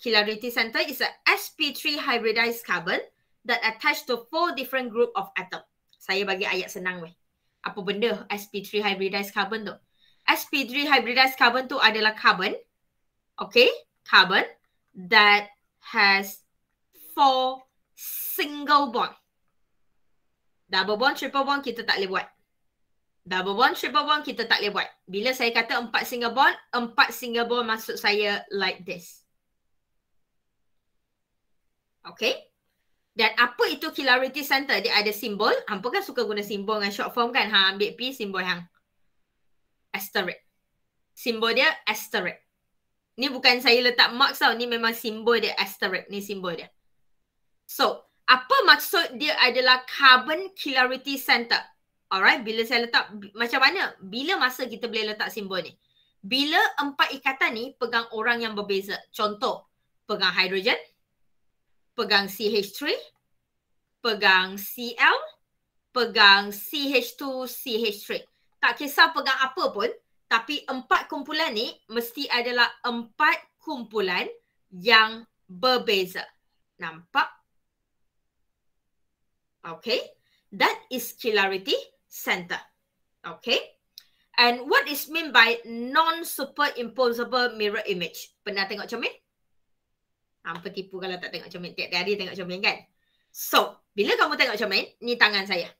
Chirality center is a sp3 hybridized carbon that attached to four different group of atom saya bagi ayat senang weh. Apa benda sp3 hybridized carbon tu? sp3 hybridized carbon tu adalah carbon. Okay, carbon that has four single bond. Double bond, triple bond kita tak boleh buat. Double bond, triple bond kita tak boleh buat. Bila saya kata empat single bond, empat single bond maksud saya like this. Okay. Dan apa itu clarity center? Dia ada simbol. Hampa ah, kan suka guna simbol dengan short form kan? Ha, ambil P simbol yang asterisk. Simbol dia asterisk. Ni bukan saya letak mark tau. Ni memang simbol dia asterisk. Ni simbol dia. So, apa maksud dia adalah carbon clarity center? Alright, bila saya letak macam mana? Bila masa kita boleh letak simbol ni? Bila empat ikatan ni pegang orang yang berbeza. Contoh, pegang hidrogen pegang CH3, pegang CL, pegang CH2, CH3. Tak kisah pegang apa pun, tapi empat kumpulan ni mesti adalah empat kumpulan yang berbeza. Nampak? Okay. That is chirality center. Okay. And what is mean by non-superimposable mirror image? Pernah tengok cermin? Hampa tipu kalau tak tengok comel. Tiap hari tengok comel kan. So, bila kamu tengok comel, ni tangan saya.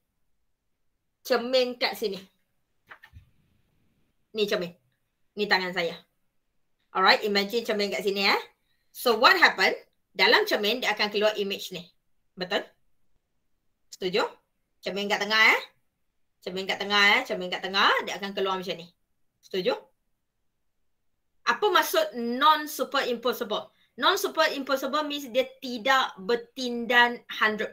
Cermin kat sini. Ni cermin. Ni tangan saya. Alright, imagine cermin kat sini ya. Eh. So what happen? Dalam cermin dia akan keluar image ni. Betul? Setuju? Cermin kat tengah ya. Eh. Cermin kat tengah ya. Eh. Cermin kat tengah dia akan keluar macam ni. Setuju? Apa maksud non-superimposable? non super impossible means dia tidak bertindan 100%.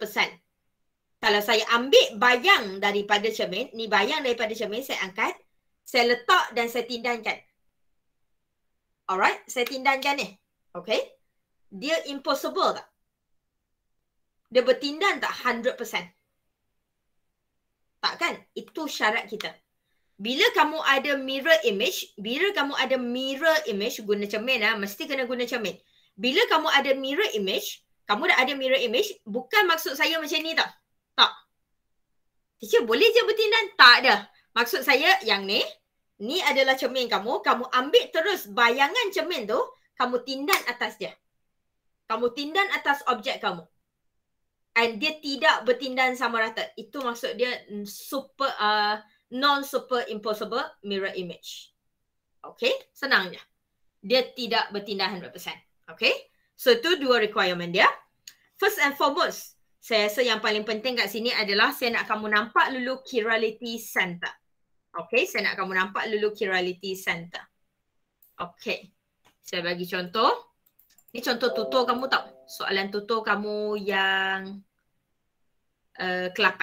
Kalau saya ambil bayang daripada cermin, ni bayang daripada cermin saya angkat, saya letak dan saya tindankan. Alright, saya tindankan ni. Okay. Dia impossible tak? Dia bertindan tak 100%? kan? Itu syarat kita. Bila kamu ada mirror image, bila kamu ada mirror image guna cermin lah, mesti kena guna cermin bila kamu ada mirror image, kamu dah ada mirror image, bukan maksud saya macam ni tau. Tak. Teacher boleh je bertindan? Tak ada. Maksud saya yang ni, ni adalah cermin kamu, kamu ambil terus bayangan cermin tu, kamu tindan atas dia. Kamu tindan atas objek kamu. And dia tidak bertindan sama rata. Itu maksud dia super uh, non super impossible mirror image. Okay, senangnya. Dia tidak bertindan 100%. Okay. So itu dua requirement dia. First and foremost, saya rasa yang paling penting kat sini adalah saya nak kamu nampak dulu chirality center. Okay, saya nak kamu nampak dulu chirality center. Okay, saya bagi contoh. Ni contoh tutur kamu tau. Soalan tutur kamu yang uh, eh, ke-8.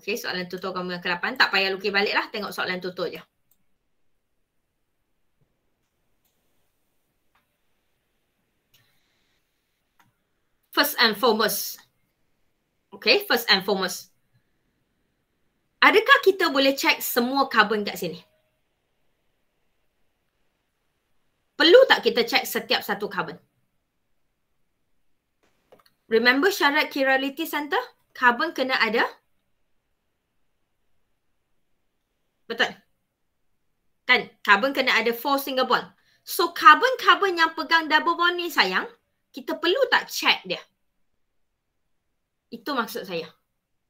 Okay, soalan tutur kamu yang ke-8. Tak payah lukis balik lah. Tengok soalan tutur je. first and foremost. Okay, first and foremost. Adakah kita boleh check semua karbon kat sini? Perlu tak kita check setiap satu karbon? Remember syarat chirality center? Karbon kena ada. Betul. Kan? karbon kena ada four single bond. So karbon-karbon yang pegang double bond ni sayang, kita perlu tak chat dia? Itu maksud saya.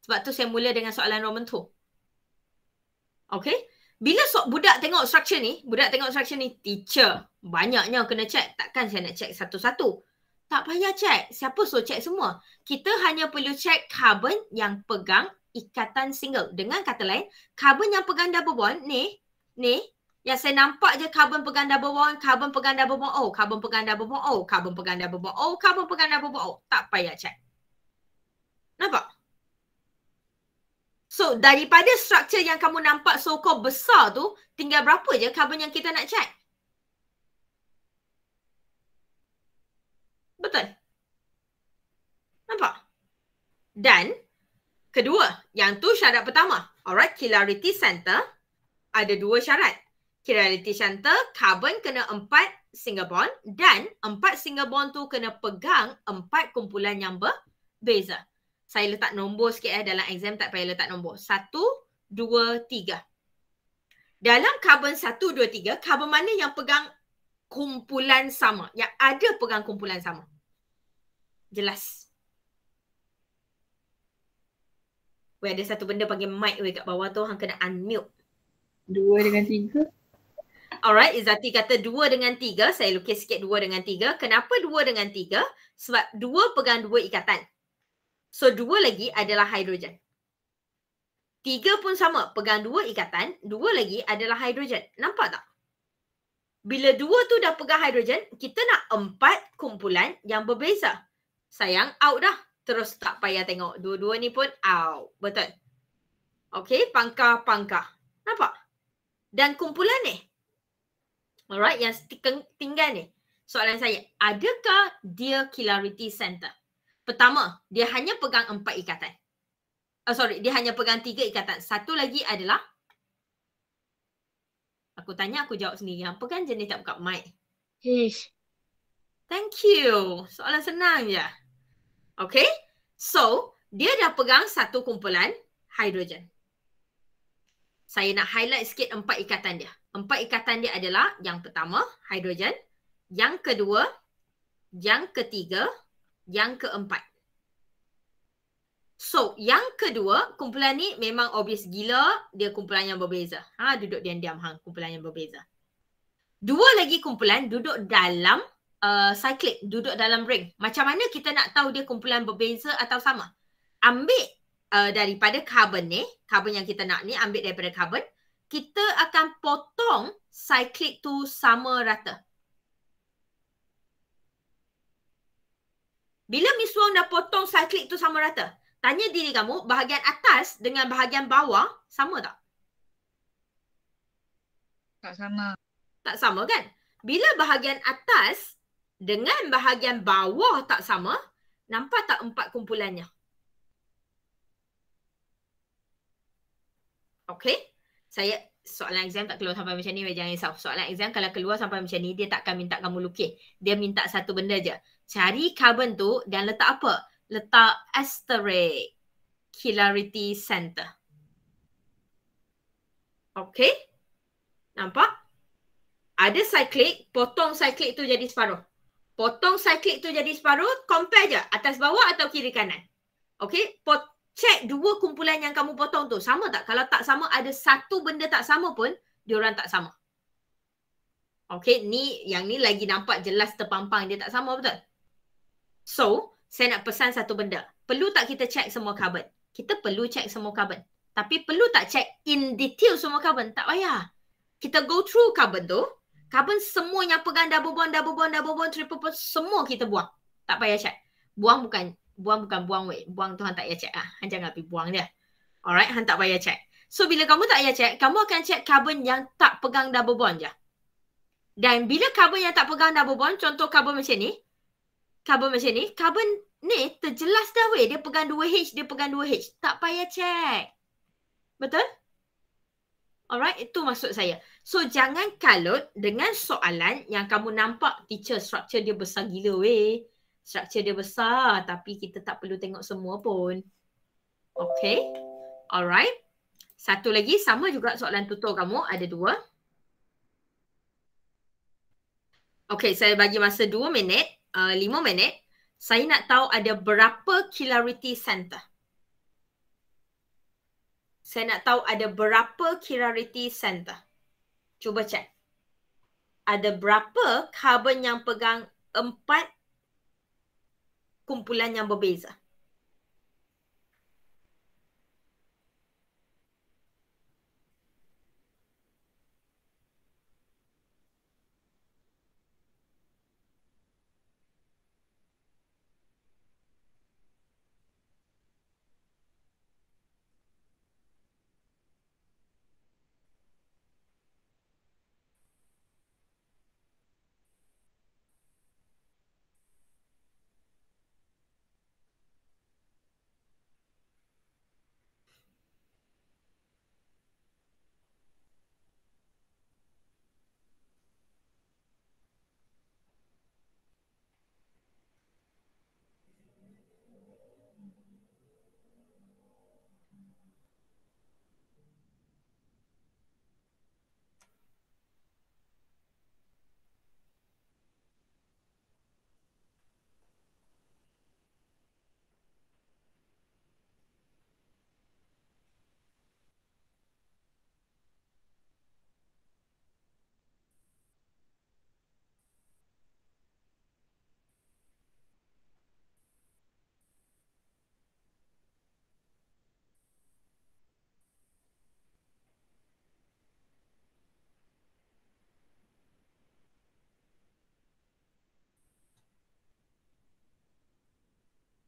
Sebab tu saya mula dengan soalan Roman tu. Okay. Bila so budak tengok structure ni, budak tengok structure ni, teacher, banyaknya kena check. Takkan saya nak check satu-satu. Tak payah check. Siapa suruh check semua? Kita hanya perlu check carbon yang pegang ikatan single. Dengan kata lain, carbon yang pegang double bond ni, ni, yang saya nampak je karbon peganda berbohong, karbon peganda berbohong, oh, karbon peganda berbohong, oh, karbon peganda berbohong, oh, karbon peganda berbohong, oh, tak payah cek. Nampak? So, daripada struktur yang kamu nampak so sokong besar tu, tinggal berapa je karbon yang kita nak cek? Betul? Nampak? Dan, kedua, yang tu syarat pertama. Alright, Kilarity Center ada dua syarat. Kirality Shanta, carbon kena empat single bond dan empat single bond tu kena pegang empat kumpulan yang berbeza. Saya letak nombor sikit eh dalam exam tak payah letak nombor. Satu, dua, tiga. Dalam carbon satu, dua, tiga, carbon mana yang pegang kumpulan sama? Yang ada pegang kumpulan sama? Jelas. Weh ada satu benda panggil mic weh kat bawah tu. Hang kena unmute. Dua dengan tiga alright Izati kata dua dengan tiga saya lukis sikit dua dengan tiga kenapa dua dengan tiga sebab dua pegang dua ikatan so dua lagi adalah hidrogen tiga pun sama pegang dua ikatan dua lagi adalah hidrogen nampak tak bila dua tu dah pegang hidrogen kita nak empat kumpulan yang berbeza sayang out dah terus tak payah tengok dua-dua ni pun out betul Okay, pangkah-pangkah. Nampak? Dan kumpulan ni, Alright, yang tinggal ni. Soalan saya, adakah dia clarity center? Pertama, dia hanya pegang empat ikatan. Oh, sorry, dia hanya pegang tiga ikatan. Satu lagi adalah Aku tanya, aku jawab sendiri. Yang pegang jenis tak buka mic. Ish. Thank you. Soalan senang je. Okay. So, dia dah pegang satu kumpulan hidrogen. Saya nak highlight sikit empat ikatan dia. Empat ikatan dia adalah yang pertama hidrogen, yang kedua, yang ketiga, yang keempat. So, yang kedua, kumpulan ni memang obvious gila, dia kumpulan yang berbeza. Ha, duduk diam-diam hang, kumpulan yang berbeza. Dua lagi kumpulan duduk dalam uh, cyclic, duduk dalam ring. Macam mana kita nak tahu dia kumpulan berbeza atau sama? Ambil uh, daripada carbon ni, carbon yang kita nak ni ambil daripada carbon kita akan potong cyclic tu sama rata. Bila Miss Wong dah potong cyclic tu sama rata, tanya diri kamu bahagian atas dengan bahagian bawah sama tak? Tak sama. Tak sama kan? Bila bahagian atas dengan bahagian bawah tak sama, nampak tak empat kumpulannya? Okay saya soalan exam tak keluar sampai macam ni jangan risau soalan exam kalau keluar sampai macam ni dia takkan minta kamu lukis dia minta satu benda je cari carbon tu dan letak apa letak asterisk chirality center okey nampak ada cyclic potong cyclic tu jadi separuh potong cyclic tu jadi separuh compare je atas bawah atau kiri kanan okey Pot- check dua kumpulan yang kamu potong tu sama tak? Kalau tak sama ada satu benda tak sama pun diorang tak sama. Okay ni yang ni lagi nampak jelas terpampang dia tak sama betul? So saya nak pesan satu benda. Perlu tak kita check semua carbon? Kita perlu check semua carbon. Tapi perlu tak check in detail semua carbon? Tak payah. Kita go through carbon tu. Carbon semuanya pegang double bond, double bond, double bond, triple bond, semua kita buang. Tak payah check. Buang bukan buang bukan buang weh. Buang tu tak payah check lah. Han jangan pergi buang dia. Alright, han tak payah check. So bila kamu tak payah check, kamu akan check carbon yang tak pegang double bond je. Dan bila carbon yang tak pegang double bond, contoh carbon macam ni. Carbon macam ni. Carbon ni terjelas dah weh. Dia pegang 2H, dia pegang 2H. Tak payah check. Betul? Alright, itu maksud saya. So jangan kalut dengan soalan yang kamu nampak teacher structure dia besar gila weh structure dia besar tapi kita tak perlu tengok semua pun. Okay. Alright. Satu lagi sama juga soalan tutur kamu. Ada dua. Okay saya bagi masa dua minit. Uh, lima minit. Saya nak tahu ada berapa kilarity center. Saya nak tahu ada berapa kilarity center. Cuba cek. Ada berapa karbon yang pegang empat kumpulan yang berbeza.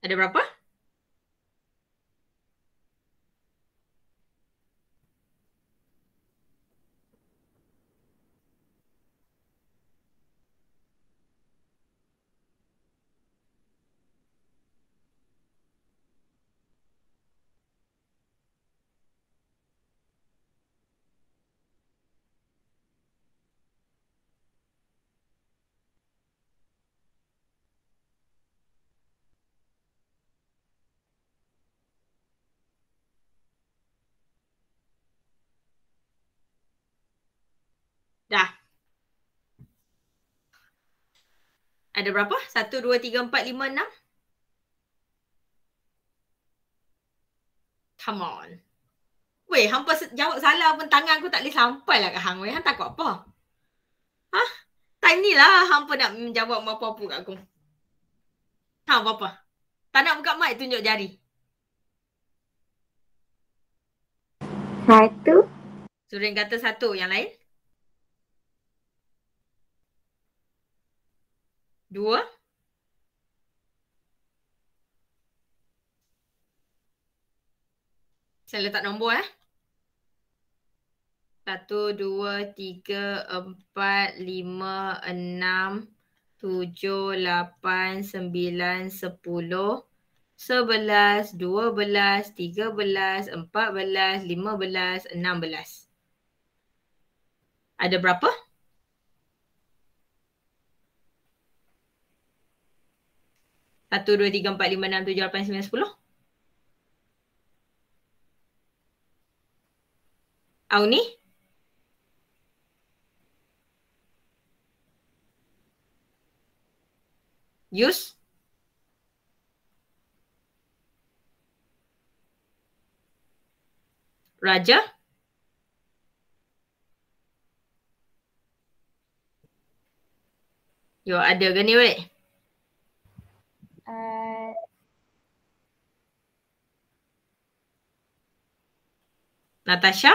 Ada berapa? Dah. Ada berapa? Satu, dua, tiga, empat, lima, enam. Come on. Weh, hampa jawab salah pun tangan aku tak boleh sampai lah kat hang. Weh, hang takut apa? Hah? Time ni lah hampa nak menjawab apa-apa kat aku. Tak apa-apa. Tak nak buka mic tunjuk jari. Satu. Suring kata satu. Yang lain? dua. Saya letak nombor eh. Satu, dua, tiga, empat, lima, enam, tujuh, lapan, sembilan, sepuluh, sebelas, dua belas, tiga belas, empat belas, lima belas, enam belas. Ada berapa? Berapa? Satu, dua, tiga, empat, lima, enam, tujuh, lapan, sembilan, sepuluh. Auni? Yus? Raja? Yo ada ke ni weh? Eh, Natasha?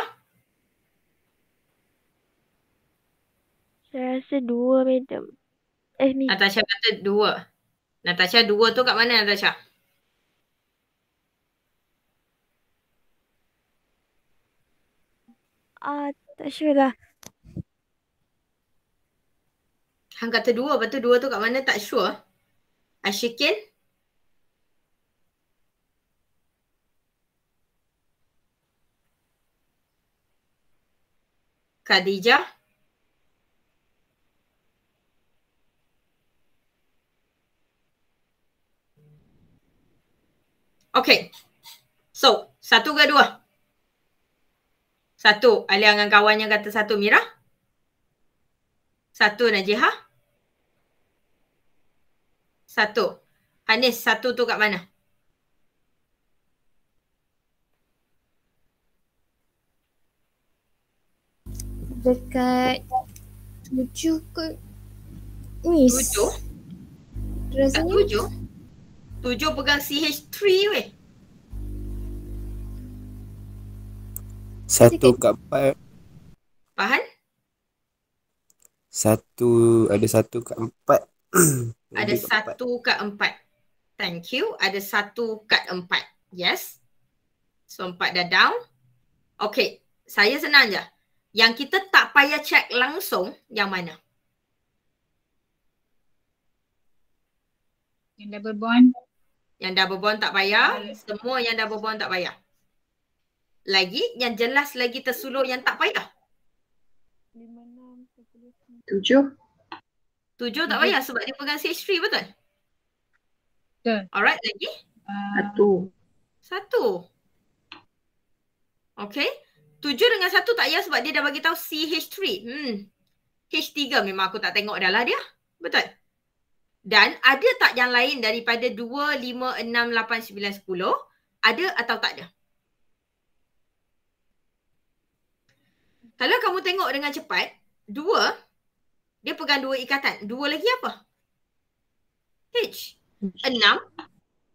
Saya rasa dua madam. Eh ni. Natasha kata dua. Natasha dua tu kat mana Natasha? Ah, uh, tak sure lah. Hang kata dua, lepas tu dua tu kat mana tak sure? Ashikin? Khadijah? Okay. So, satu ke dua? Satu. Alia dengan kawannya kata satu. Mira? Satu Najihah? Satu. Satu. Anis, satu tu kat mana? Dekat tujuh ke Miss. Tujuh? Rasanya tujuh? Tujuh pegang CH3 weh. Satu kat empat. Pahan? Satu, ada satu kat empat. Ada satu kat empat. Thank you. Ada satu kat empat. Yes. So empat dah down. Okay. Saya senang je. Yang kita tak payah check langsung yang mana? Yang double bond. Yang double bond tak payah. Yes. Semua yang double bond tak payah. Lagi yang jelas lagi tersuluh yang tak payah. 5, 6, 7. Tujuh tak bayar sebab dia pegang CH3 betul? Betul. Alright, lagi? Ah. Satu. Satu. Okay. Tujuh dengan satu tak payah sebab dia dah bagi tahu CH3. Hmm. H3 memang aku tak tengok dah lah dia. Betul? Dan ada tak yang lain daripada 2, 5, 6, 8, 9, 10? Ada atau tak ada? Kalau kamu tengok dengan cepat, 2 dia pegang dua ikatan. Dua lagi apa? H. Enam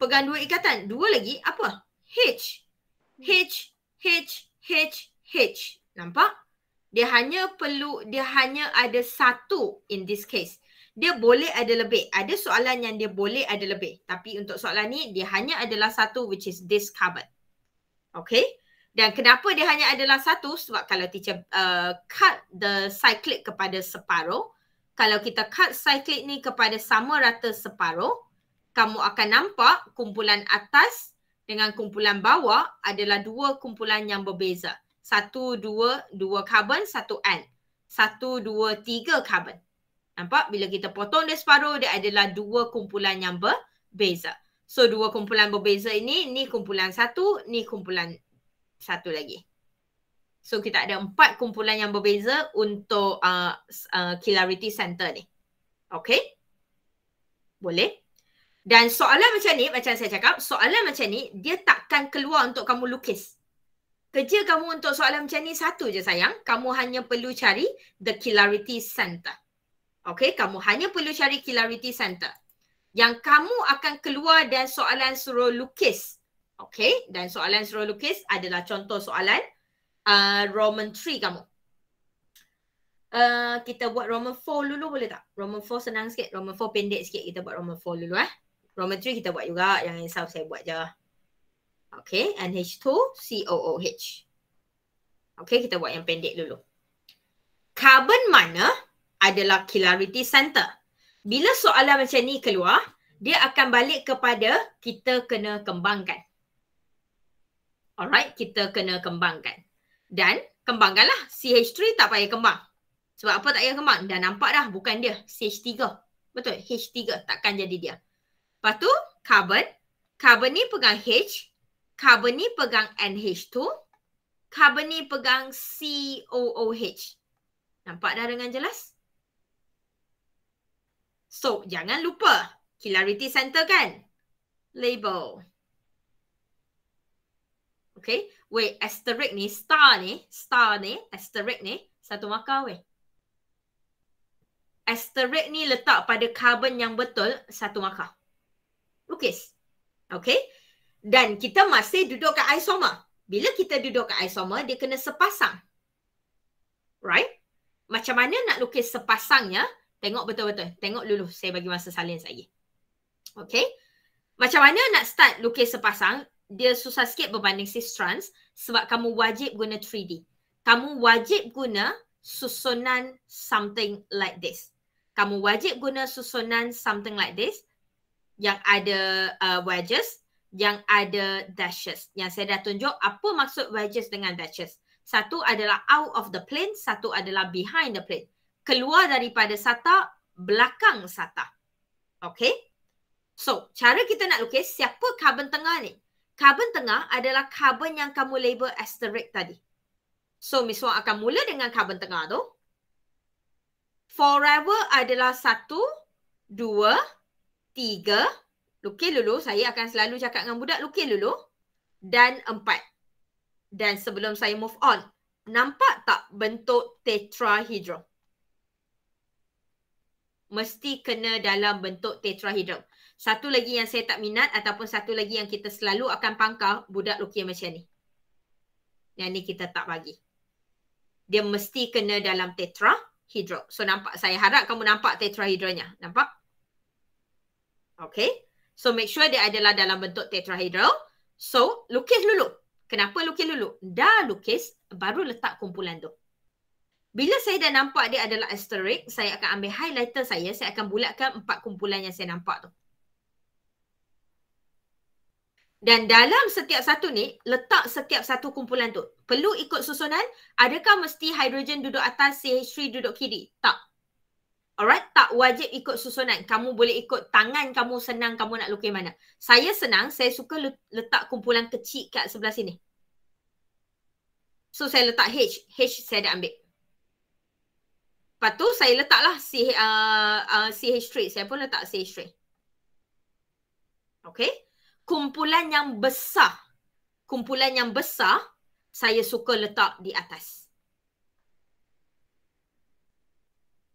pegang dua ikatan. Dua lagi apa? H. H, H, H, H. H. Nampak? Dia hanya perlu, dia hanya ada satu in this case. Dia boleh ada lebih. Ada soalan yang dia boleh ada lebih. Tapi untuk soalan ni, dia hanya adalah satu which is this cupboard. Okay? Dan kenapa dia hanya adalah satu? Sebab kalau teacher uh, cut the cyclic kepada separuh, kalau kita cut cyclic ni kepada sama rata separuh, kamu akan nampak kumpulan atas dengan kumpulan bawah adalah dua kumpulan yang berbeza. Satu, dua, dua karbon, satu N. Satu, dua, tiga karbon. Nampak? Bila kita potong dia separuh, dia adalah dua kumpulan yang berbeza. So, dua kumpulan berbeza ini, ni kumpulan satu, ni kumpulan satu lagi. So kita ada empat kumpulan yang berbeza untuk uh, uh, clarity center ni. Okay? Boleh? Dan soalan macam ni, macam saya cakap, soalan macam ni dia takkan keluar untuk kamu lukis. Kerja kamu untuk soalan macam ni satu je sayang. Kamu hanya perlu cari the clarity center. Okay? Kamu hanya perlu cari clarity center. Yang kamu akan keluar dan soalan suruh lukis Okay, dan soalan suruh lukis adalah contoh soalan uh, Roman 3 kamu. Uh, kita buat Roman 4 dulu boleh tak? Roman 4 senang sikit. Roman 4 pendek sikit. Kita buat Roman 4 dulu eh. Roman 3 kita buat juga. Yang risau saya buat je. Okay, NH2COOH. Okay, kita buat yang pendek dulu. Carbon mana adalah clarity center? Bila soalan macam ni keluar, dia akan balik kepada kita kena kembangkan. Alright, kita kena kembangkan. Dan kembangkanlah CH3 tak payah kembang. Sebab apa tak payah kembang? Dah nampak dah bukan dia CH3. Betul? H3 takkan jadi dia. Lepas tu carbon. Carbon ni pegang H. Carbon ni pegang NH2. Carbon ni pegang COOH. Nampak dah dengan jelas? So, jangan lupa. Kilarity center kan? Label. Okay. Weh, asterisk ni, star ni, star ni, asterisk ni, satu markah weh. Asterisk ni letak pada carbon yang betul, satu markah. Lukis. Okay. Dan kita masih duduk kat isomer. Bila kita duduk kat isomer, dia kena sepasang. Right? Macam mana nak lukis sepasangnya? Tengok betul-betul. Tengok dulu saya bagi masa salin saya. Okay. Macam mana nak start lukis sepasang? dia susah sikit berbanding sis trans sebab kamu wajib guna 3D. Kamu wajib guna susunan something like this. Kamu wajib guna susunan something like this yang ada uh, wedges, yang ada dashes. Yang saya dah tunjuk apa maksud wedges dengan dashes. Satu adalah out of the plane, satu adalah behind the plane. Keluar daripada sata, belakang sata. Okay? So, cara kita nak lukis siapa karbon tengah ni? Karbon tengah adalah karbon yang kamu label asterisk tadi. So Miss Wong akan mula dengan karbon tengah tu. Forever adalah satu, dua, tiga. Lukis dulu. Saya akan selalu cakap dengan budak lukis dulu. Dan empat. Dan sebelum saya move on. Nampak tak bentuk tetrahedron? Mesti kena dalam bentuk tetrahedron. Satu lagi yang saya tak minat ataupun satu lagi yang kita selalu akan pangkal budak lukis macam ni. Yang ni kita tak bagi. Dia mesti kena dalam tetrahedro. So nampak saya harap kamu nampak tetrahedronya. Nampak? Okay. So make sure dia adalah dalam bentuk tetrahedral. So lukis dulu. Kenapa lukis dulu? Dah lukis baru letak kumpulan tu. Bila saya dah nampak dia adalah asterisk, saya akan ambil highlighter saya, saya akan bulatkan empat kumpulan yang saya nampak tu. Dan dalam setiap satu ni, letak setiap satu kumpulan tu. Perlu ikut susunan, adakah mesti hidrogen duduk atas, CH3 duduk kiri? Tak. Alright, tak wajib ikut susunan. Kamu boleh ikut tangan kamu senang kamu nak lukis mana. Saya senang, saya suka letak kumpulan kecil kat sebelah sini. So saya letak H, H saya dah ambil. Lepas tu saya letaklah CH, uh, uh, CH3, saya pun letak CH3. Okay kumpulan yang besar kumpulan yang besar saya suka letak di atas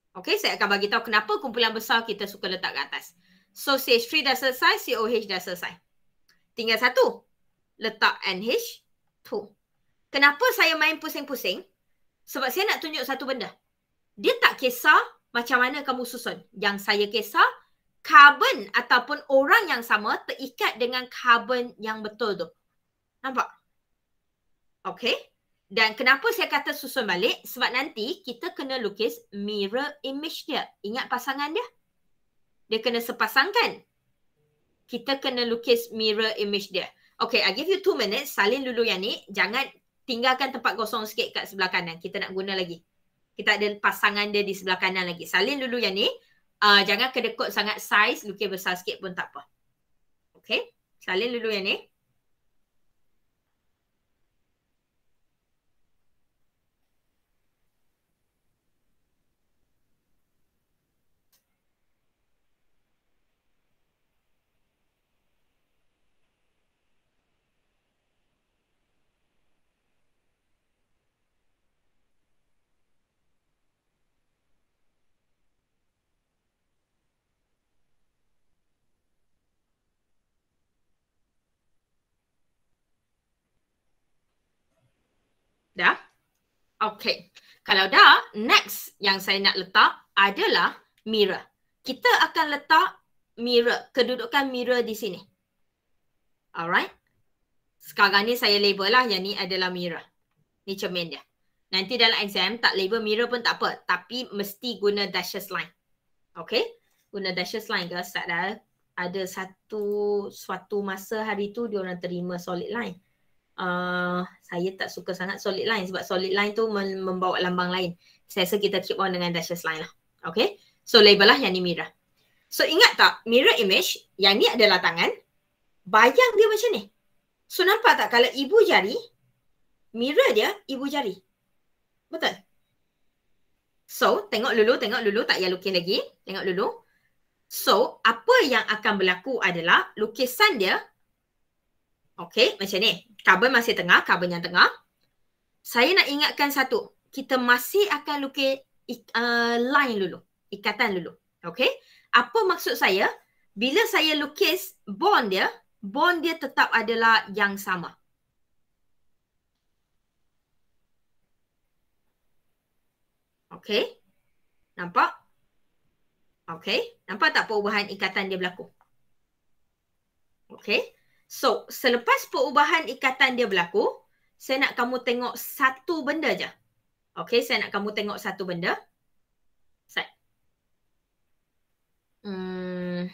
Okay, saya akan bagi tahu kenapa kumpulan besar kita suka letak di atas. So, CH3 dah selesai, COH dah selesai. Tinggal satu. Letak NH2. Kenapa saya main pusing-pusing? Sebab saya nak tunjuk satu benda. Dia tak kisah macam mana kamu susun. Yang saya kisah karbon ataupun orang yang sama terikat dengan karbon yang betul tu. Nampak? Okay. Dan kenapa saya kata susun balik? Sebab nanti kita kena lukis mirror image dia. Ingat pasangan dia? Dia kena sepasangkan. Kita kena lukis mirror image dia. Okay, I give you two minutes. Salin dulu yang ni. Jangan tinggalkan tempat kosong sikit kat sebelah kanan. Kita nak guna lagi. Kita ada pasangan dia di sebelah kanan lagi. Salin dulu yang ni uh, jangan kedekut sangat size, lukis besar sikit pun tak apa. Okay, salin dulu yang ni. Eh. Dah? Okay. Kalau dah, next yang saya nak letak adalah mirror. Kita akan letak mirror, kedudukan mirror di sini. Alright. Sekarang ni saya label lah yang ni adalah mirror. Ni cermin dia. Nanti dalam exam tak label mirror pun tak apa. Tapi mesti guna dashes line. Okay. Guna dashes line ke? Ustaz ada satu, suatu masa hari tu dia orang terima solid line uh, saya tak suka sangat solid line sebab solid line tu membawa lambang lain. Saya rasa kita keep on dengan dashes line lah. Okay. So label lah yang ni mirror. So ingat tak mirror image yang ni adalah tangan. Bayang dia macam ni. So nampak tak kalau ibu jari, mirror dia ibu jari. Betul? So tengok dulu, tengok dulu tak payah lukis lagi. Tengok dulu. So apa yang akan berlaku adalah lukisan dia Okay, macam ni carbon masih tengah, carbon yang tengah. Saya nak ingatkan satu, kita masih akan lukis uh, line dulu, ikatan dulu. Okay, apa maksud saya? Bila saya lukis bond dia, bond dia tetap adalah yang sama. Okay, nampak? Okay, nampak tak perubahan ikatan dia berlaku? Okay. So, selepas perubahan ikatan dia berlaku, saya nak kamu tengok satu benda je. Okay, saya nak kamu tengok satu benda. Saya Hmm.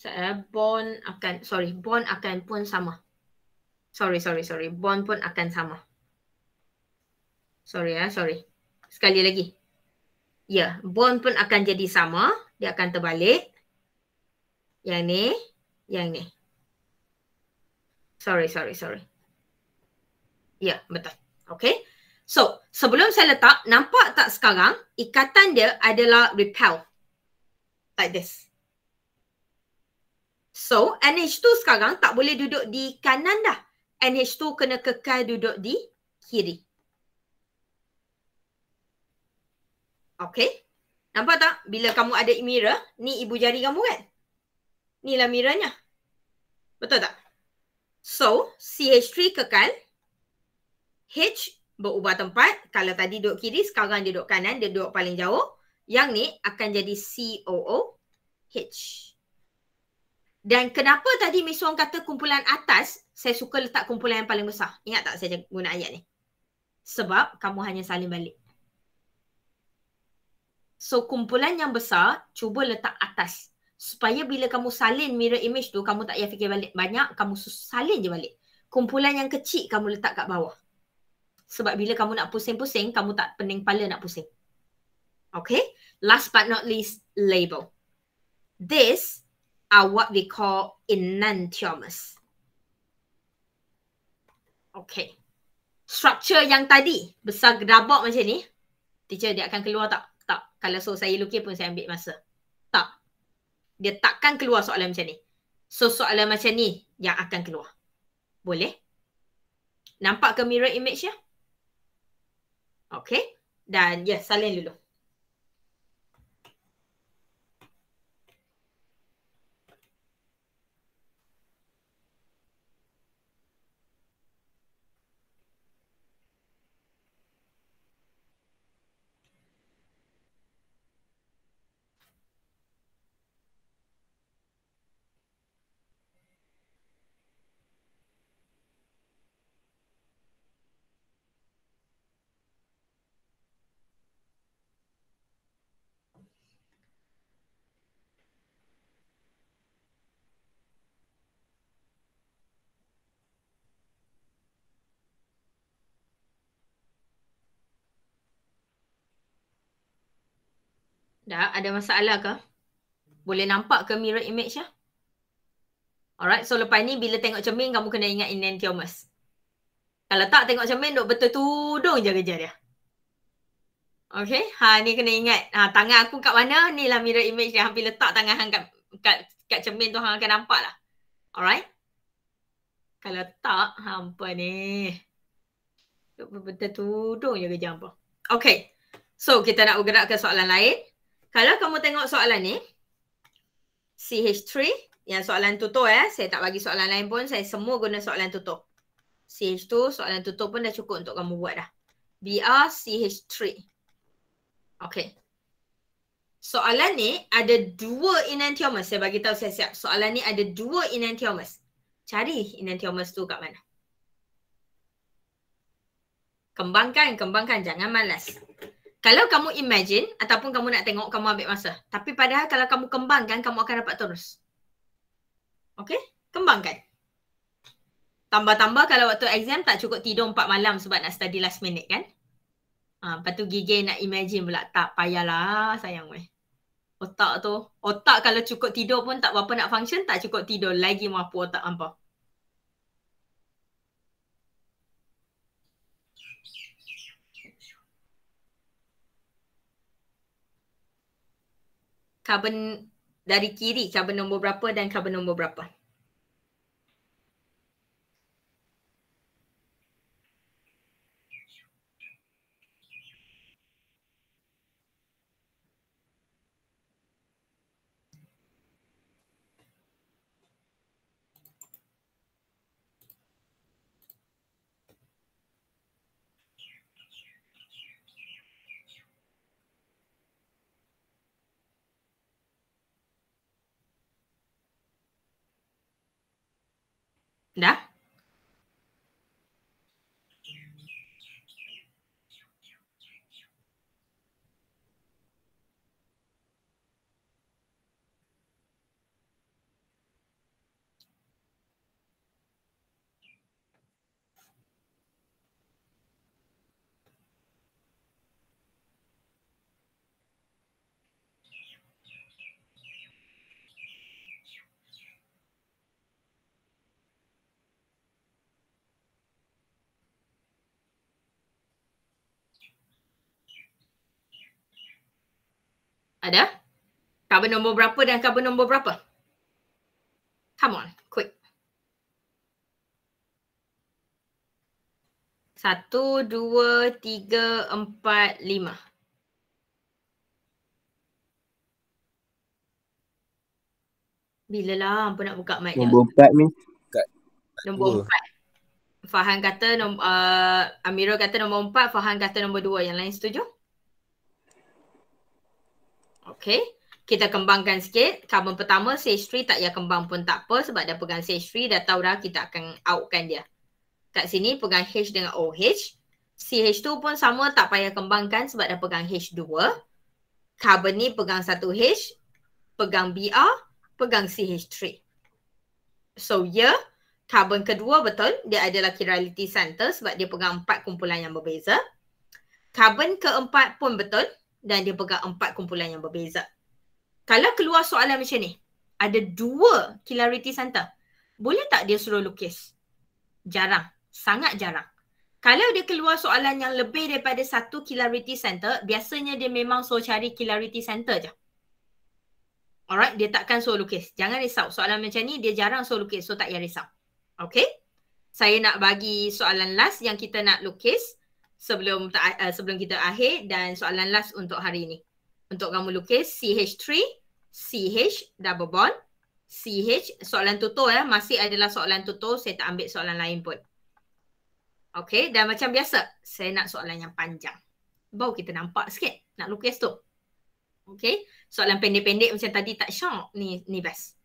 Sat, eh, bond akan, sorry, bond akan pun sama. Sorry, sorry, sorry. Bond pun akan sama. Sorry, ya, eh, sorry. Sekali lagi. Ya, yeah, bond pun akan jadi sama. Dia akan terbalik. Yang ni, yang ni. Sorry, sorry, sorry. Ya, yeah, betul. Okay. So, sebelum saya letak, nampak tak sekarang ikatan dia adalah repel. Like this. So, NH2 sekarang tak boleh duduk di kanan dah. NH2 kena kekal duduk di kiri. Okay. Nampak tak? Bila kamu ada mirror, ni ibu jari kamu kan? nilai miranya. Betul tak? So, CH3 kekal. H berubah tempat. Kalau tadi duduk kiri, sekarang dia duduk kanan. Dia duduk paling jauh. Yang ni akan jadi COOH. Dan kenapa tadi Miss Wong kata kumpulan atas, saya suka letak kumpulan yang paling besar. Ingat tak saya guna ayat ni? Sebab kamu hanya saling balik. So kumpulan yang besar, cuba letak atas supaya bila kamu salin mirror image tu kamu tak payah fikir balik banyak kamu salin je balik kumpulan yang kecil kamu letak kat bawah sebab bila kamu nak pusing-pusing kamu tak pening kepala nak pusing okay last but not least label this are what we call enantiomers okay structure yang tadi besar gerabak macam ni teacher dia akan keluar tak tak kalau so saya lukis pun saya ambil masa dia takkan keluar soalan macam ni. So soalan macam ni yang akan keluar. Boleh? Nampak ke mirror image ya? Okay. Dan yes, salin dulu. Dah ada masalah ke? Boleh nampak ke mirror image ya? Alright, so lepas ni bila tengok cermin kamu kena ingat enantiomers. Kalau tak tengok cermin duk betul tudung je kerja dia. Okay, ha, ni kena ingat. Ha, tangan aku kat mana? Ni lah mirror image dia. Hampir letak tangan hang kat, kat, kat cermin tu hang akan nampak lah. Alright? Kalau tak, hampa ni. Duk betul tudung je kerja hampa. Okay, so kita nak bergerak ke soalan lain. Kalau kamu tengok soalan ni, CH3, yang soalan tutup eh. Saya tak bagi soalan lain pun, saya semua guna soalan tutup. CH2, soalan tutup pun dah cukup untuk kamu buat dah. brch 3 Okay. Soalan ni ada dua enantiomers. Saya bagi tahu saya siap Soalan ni ada dua enantiomers. Cari enantiomers tu kat mana. Kembangkan, kembangkan. Jangan malas kalau kamu imagine ataupun kamu nak tengok kamu ambil masa tapi padahal kalau kamu kembangkan kamu akan dapat terus Okay, kembangkan tambah-tambah kalau waktu exam tak cukup tidur empat malam sebab nak study last minute kan ha, lepas tu gigi nak imagine pula tak payahlah sayang weh otak tu otak kalau cukup tidur pun tak apa nak function tak cukup tidur lagi mampu otak ampah carbon dari kiri carbon nombor berapa dan carbon nombor berapa. да? Ada? Carbon nombor berapa dan carbon nombor berapa? Come on, quick. Satu, dua, tiga, empat, lima. Bila lah hampa nak buka mic Nombor empat ni. Nombor empat. Fahan kata, nombor, uh, Amirul kata nombor empat, Fahan kata nombor dua. Yang lain setuju? Setuju. Okay. Kita kembangkan sikit. Carbon pertama, CH3 tak payah kembang pun tak apa sebab dah pegang CH3 dah tahu dah kita akan outkan dia. Kat sini pegang H dengan OH. CH2 pun sama tak payah kembangkan sebab dah pegang H2. Carbon ni pegang satu h pegang BR, pegang CH3. So yeah, carbon kedua betul. Dia adalah chirality center sebab dia pegang empat kumpulan yang berbeza. Carbon keempat pun betul dan dia pegang empat kumpulan yang berbeza. Kalau keluar soalan macam ni, ada dua Kilariti Santa, boleh tak dia suruh lukis? Jarang, sangat jarang. Kalau dia keluar soalan yang lebih daripada satu Kilariti Santa, biasanya dia memang suruh cari Kilariti Santa je. Alright, dia takkan suruh lukis. Jangan risau. Soalan macam ni, dia jarang suruh lukis. So, tak payah risau. Okay? Saya nak bagi soalan last yang kita nak lukis sebelum uh, sebelum kita akhir dan soalan last untuk hari ini. Untuk kamu lukis CH3, CH double bond, CH soalan tutor ya, eh. masih adalah soalan tutor, saya tak ambil soalan lain pun. Okay, dan macam biasa, saya nak soalan yang panjang. Baru kita nampak sikit nak lukis tu. Okay, soalan pendek-pendek macam tadi tak syok ni, ni best.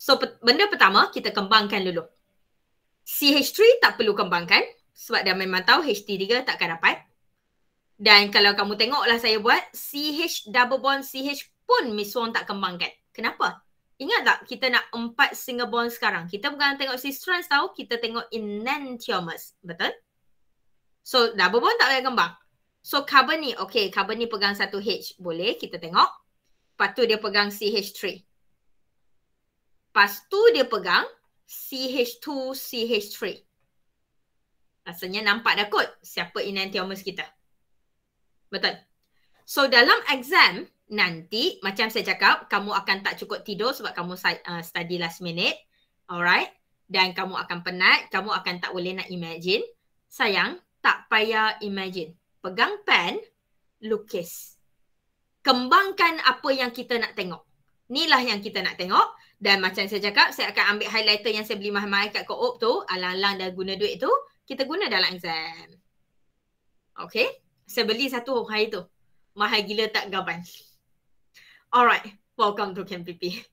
So, pe- benda pertama kita kembangkan dulu. CH3 tak perlu kembangkan sebab dah memang tahu h 3 takkan dapat. Dan kalau kamu tengoklah saya buat, CH double bond CH pun Miss Wong tak kembangkan. Kenapa? Ingat tak kita nak empat single bond sekarang? Kita bukan tengok si trans tau, kita tengok enantiomers. Betul? So double bond tak boleh kembang. So carbon ni, okay carbon ni pegang satu H. Boleh kita tengok. Lepas tu dia pegang CH3. Lepas tu dia pegang CH2, CH3. Rasanya nampak dah kot siapa enantiomers kita. Betul. So dalam exam nanti macam saya cakap kamu akan tak cukup tidur sebab kamu uh, study last minute. Alright. Dan kamu akan penat, kamu akan tak boleh nak imagine. Sayang, tak payah imagine. Pegang pen, lukis. Kembangkan apa yang kita nak tengok. Inilah yang kita nak tengok. Dan macam saya cakap, saya akan ambil highlighter yang saya beli mahal-mahal kat Co-op tu. Alang-alang dah guna duit tu kita guna dalam exam. Okay. Saya beli satu hari tu. Mahal gila tak gaban. Alright. Welcome to Camp PP.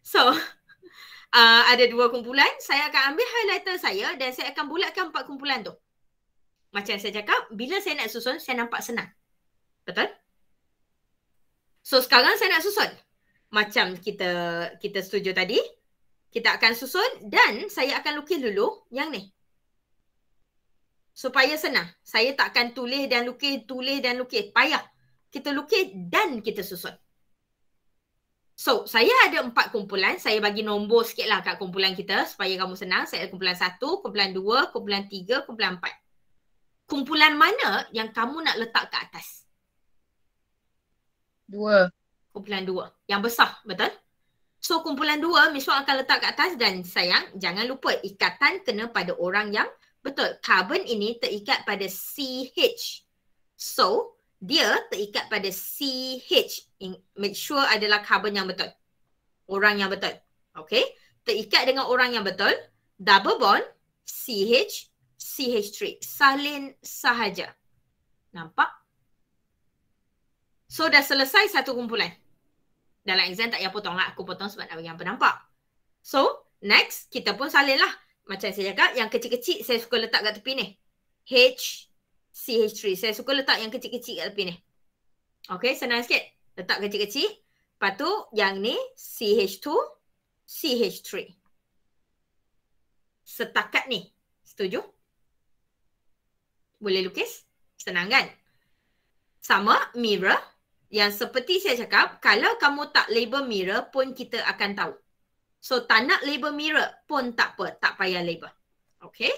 So, uh, ada dua kumpulan. Saya akan ambil highlighter saya dan saya akan bulatkan empat kumpulan tu. Macam saya cakap, bila saya nak susun, saya nampak senang. Betul? So, sekarang saya nak susun. Macam kita kita setuju tadi, kita akan susun dan saya akan lukis dulu yang ni supaya senang. Saya takkan tulis dan lukis, tulis dan lukis. Payah. Kita lukis dan kita susun. So, saya ada empat kumpulan. Saya bagi nombor sikit lah kat kumpulan kita supaya kamu senang. Saya ada kumpulan satu, kumpulan dua, kumpulan tiga, kumpulan empat. Kumpulan mana yang kamu nak letak kat atas? Dua. Kumpulan dua. Yang besar, betul? So, kumpulan dua, Miss Wong akan letak kat atas dan sayang, jangan lupa ikatan kena pada orang yang Betul, carbon ini terikat pada CH. So, dia terikat pada CH. Make sure adalah carbon yang betul. Orang yang betul. Okay. Terikat dengan orang yang betul. Double bond. CH. CH3. Salin sahaja. Nampak? So, dah selesai satu kumpulan. Dalam exam tak payah potong lah. Aku potong sebab nak bagi apa nampak. So, next. Kita pun salin lah macam saya cakap yang kecil-kecil saya suka letak kat tepi ni. H CH3. Saya suka letak yang kecil-kecil kat tepi ni. Okay senang sikit. Letak kecil-kecil. Lepas tu yang ni CH2 CH3. Setakat ni. Setuju? Boleh lukis? Senang kan? Sama mirror. Yang seperti saya cakap, kalau kamu tak label mirror pun kita akan tahu. So tak nak label mirror pun tak apa, tak payah label. Okay.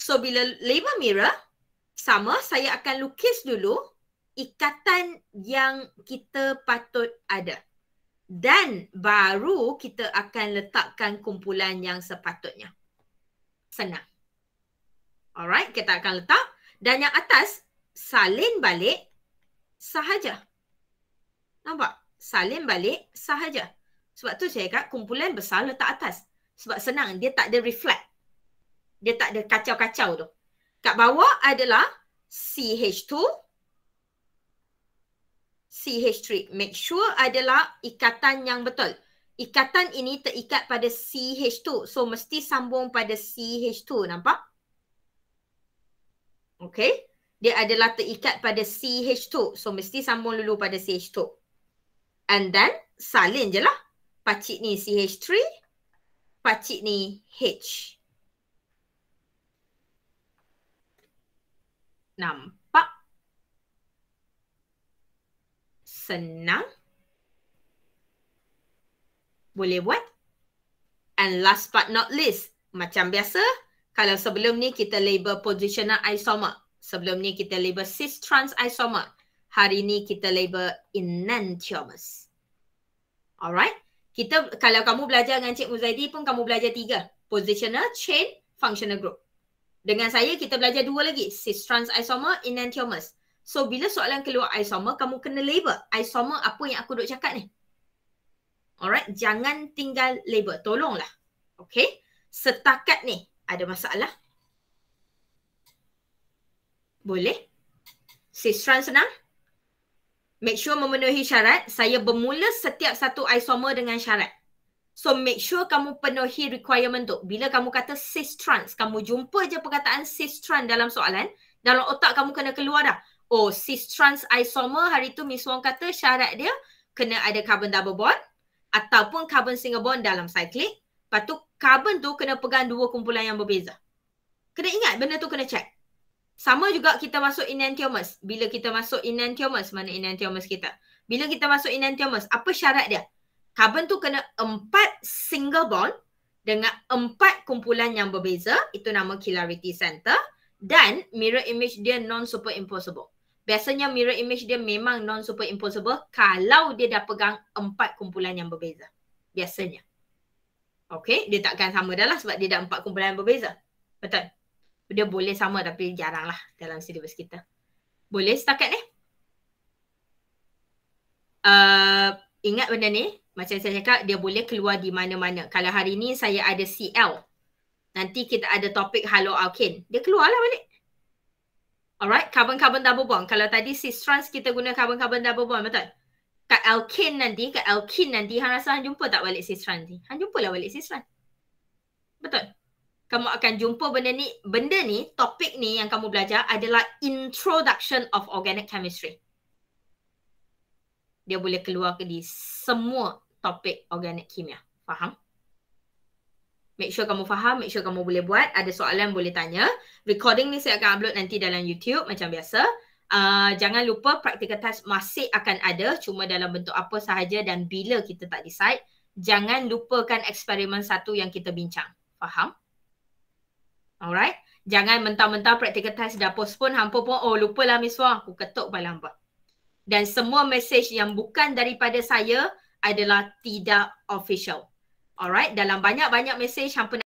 So bila label mirror, sama saya akan lukis dulu ikatan yang kita patut ada. Dan baru kita akan letakkan kumpulan yang sepatutnya. Senang. Alright, kita akan letak. Dan yang atas, salin balik sahaja. Nampak? Salin balik sahaja. Sebab tu saya kata kumpulan besar letak atas. Sebab senang dia tak ada reflect. Dia tak ada kacau-kacau tu. Kat bawah adalah CH2. CH3. Make sure adalah ikatan yang betul. Ikatan ini terikat pada CH2. So mesti sambung pada CH2 nampak? Okay. Dia adalah terikat pada CH2. So mesti sambung dulu pada CH2. And then salin je lah pakcik ni CH3, pakcik ni H. 6 senang boleh buat and last but not least macam biasa kalau sebelum ni kita label positional isomer sebelum ni kita label cis trans isomer hari ni kita label enantiomers alright kita kalau kamu belajar dengan Cik Muzaidi pun kamu belajar tiga. Positional, chain, functional group. Dengan saya kita belajar dua lagi. Cis trans isomer, enantiomers. So bila soalan keluar isomer, kamu kena label isomer apa yang aku duk cakap ni. Alright, jangan tinggal label. Tolonglah. Okay. Setakat ni ada masalah. Boleh? Cis trans senang? make sure memenuhi syarat, saya bermula setiap satu isomer dengan syarat. So make sure kamu penuhi requirement tu. Bila kamu kata cis trans, kamu jumpa je perkataan cis trans dalam soalan, dalam otak kamu kena keluar dah. Oh, cis trans isomer hari tu Miss Wong kata syarat dia kena ada carbon double bond ataupun carbon single bond dalam cyclic. Lepas tu carbon tu kena pegang dua kumpulan yang berbeza. Kena ingat benda tu kena check. Sama juga kita masuk enantiomers. Bila kita masuk enantiomers, mana enantiomers kita? Bila kita masuk enantiomers, apa syarat dia? Carbon tu kena empat single bond dengan empat kumpulan yang berbeza. Itu nama chirality center. Dan mirror image dia non-superimposable. Biasanya mirror image dia memang non-superimposable kalau dia dah pegang empat kumpulan yang berbeza. Biasanya. Okay, dia takkan sama dah lah sebab dia dah empat kumpulan yang berbeza. Betul? dia boleh sama tapi jarang lah dalam syllabus kita. Boleh setakat ni? Uh, ingat benda ni, macam saya cakap dia boleh keluar di mana-mana. Kalau hari ni saya ada CL, nanti kita ada topik halo alkane, dia keluarlah balik. Alright, carbon-carbon double bond. Kalau tadi cis trans kita guna carbon-carbon double bond, betul? Kat alkane nanti, kat alkene nanti, Han rasa Han jumpa tak balik cis trans ni? Han jumpa lah balik cis trans. Betul? kamu akan jumpa benda ni, benda ni, topik ni yang kamu belajar adalah introduction of organic chemistry. Dia boleh keluar ke di semua topik organic kimia. Faham? Make sure kamu faham, make sure kamu boleh buat. Ada soalan boleh tanya. Recording ni saya akan upload nanti dalam YouTube macam biasa. Uh, jangan lupa practical test masih akan ada cuma dalam bentuk apa sahaja dan bila kita tak decide. Jangan lupakan eksperimen satu yang kita bincang. Faham? Alright. Jangan mentah-mentah practical test dah postpone hampa pun oh lupalah Miss Wong aku ketuk pala hampa. Dan semua message yang bukan daripada saya adalah tidak official. Alright. Dalam banyak-banyak message hampa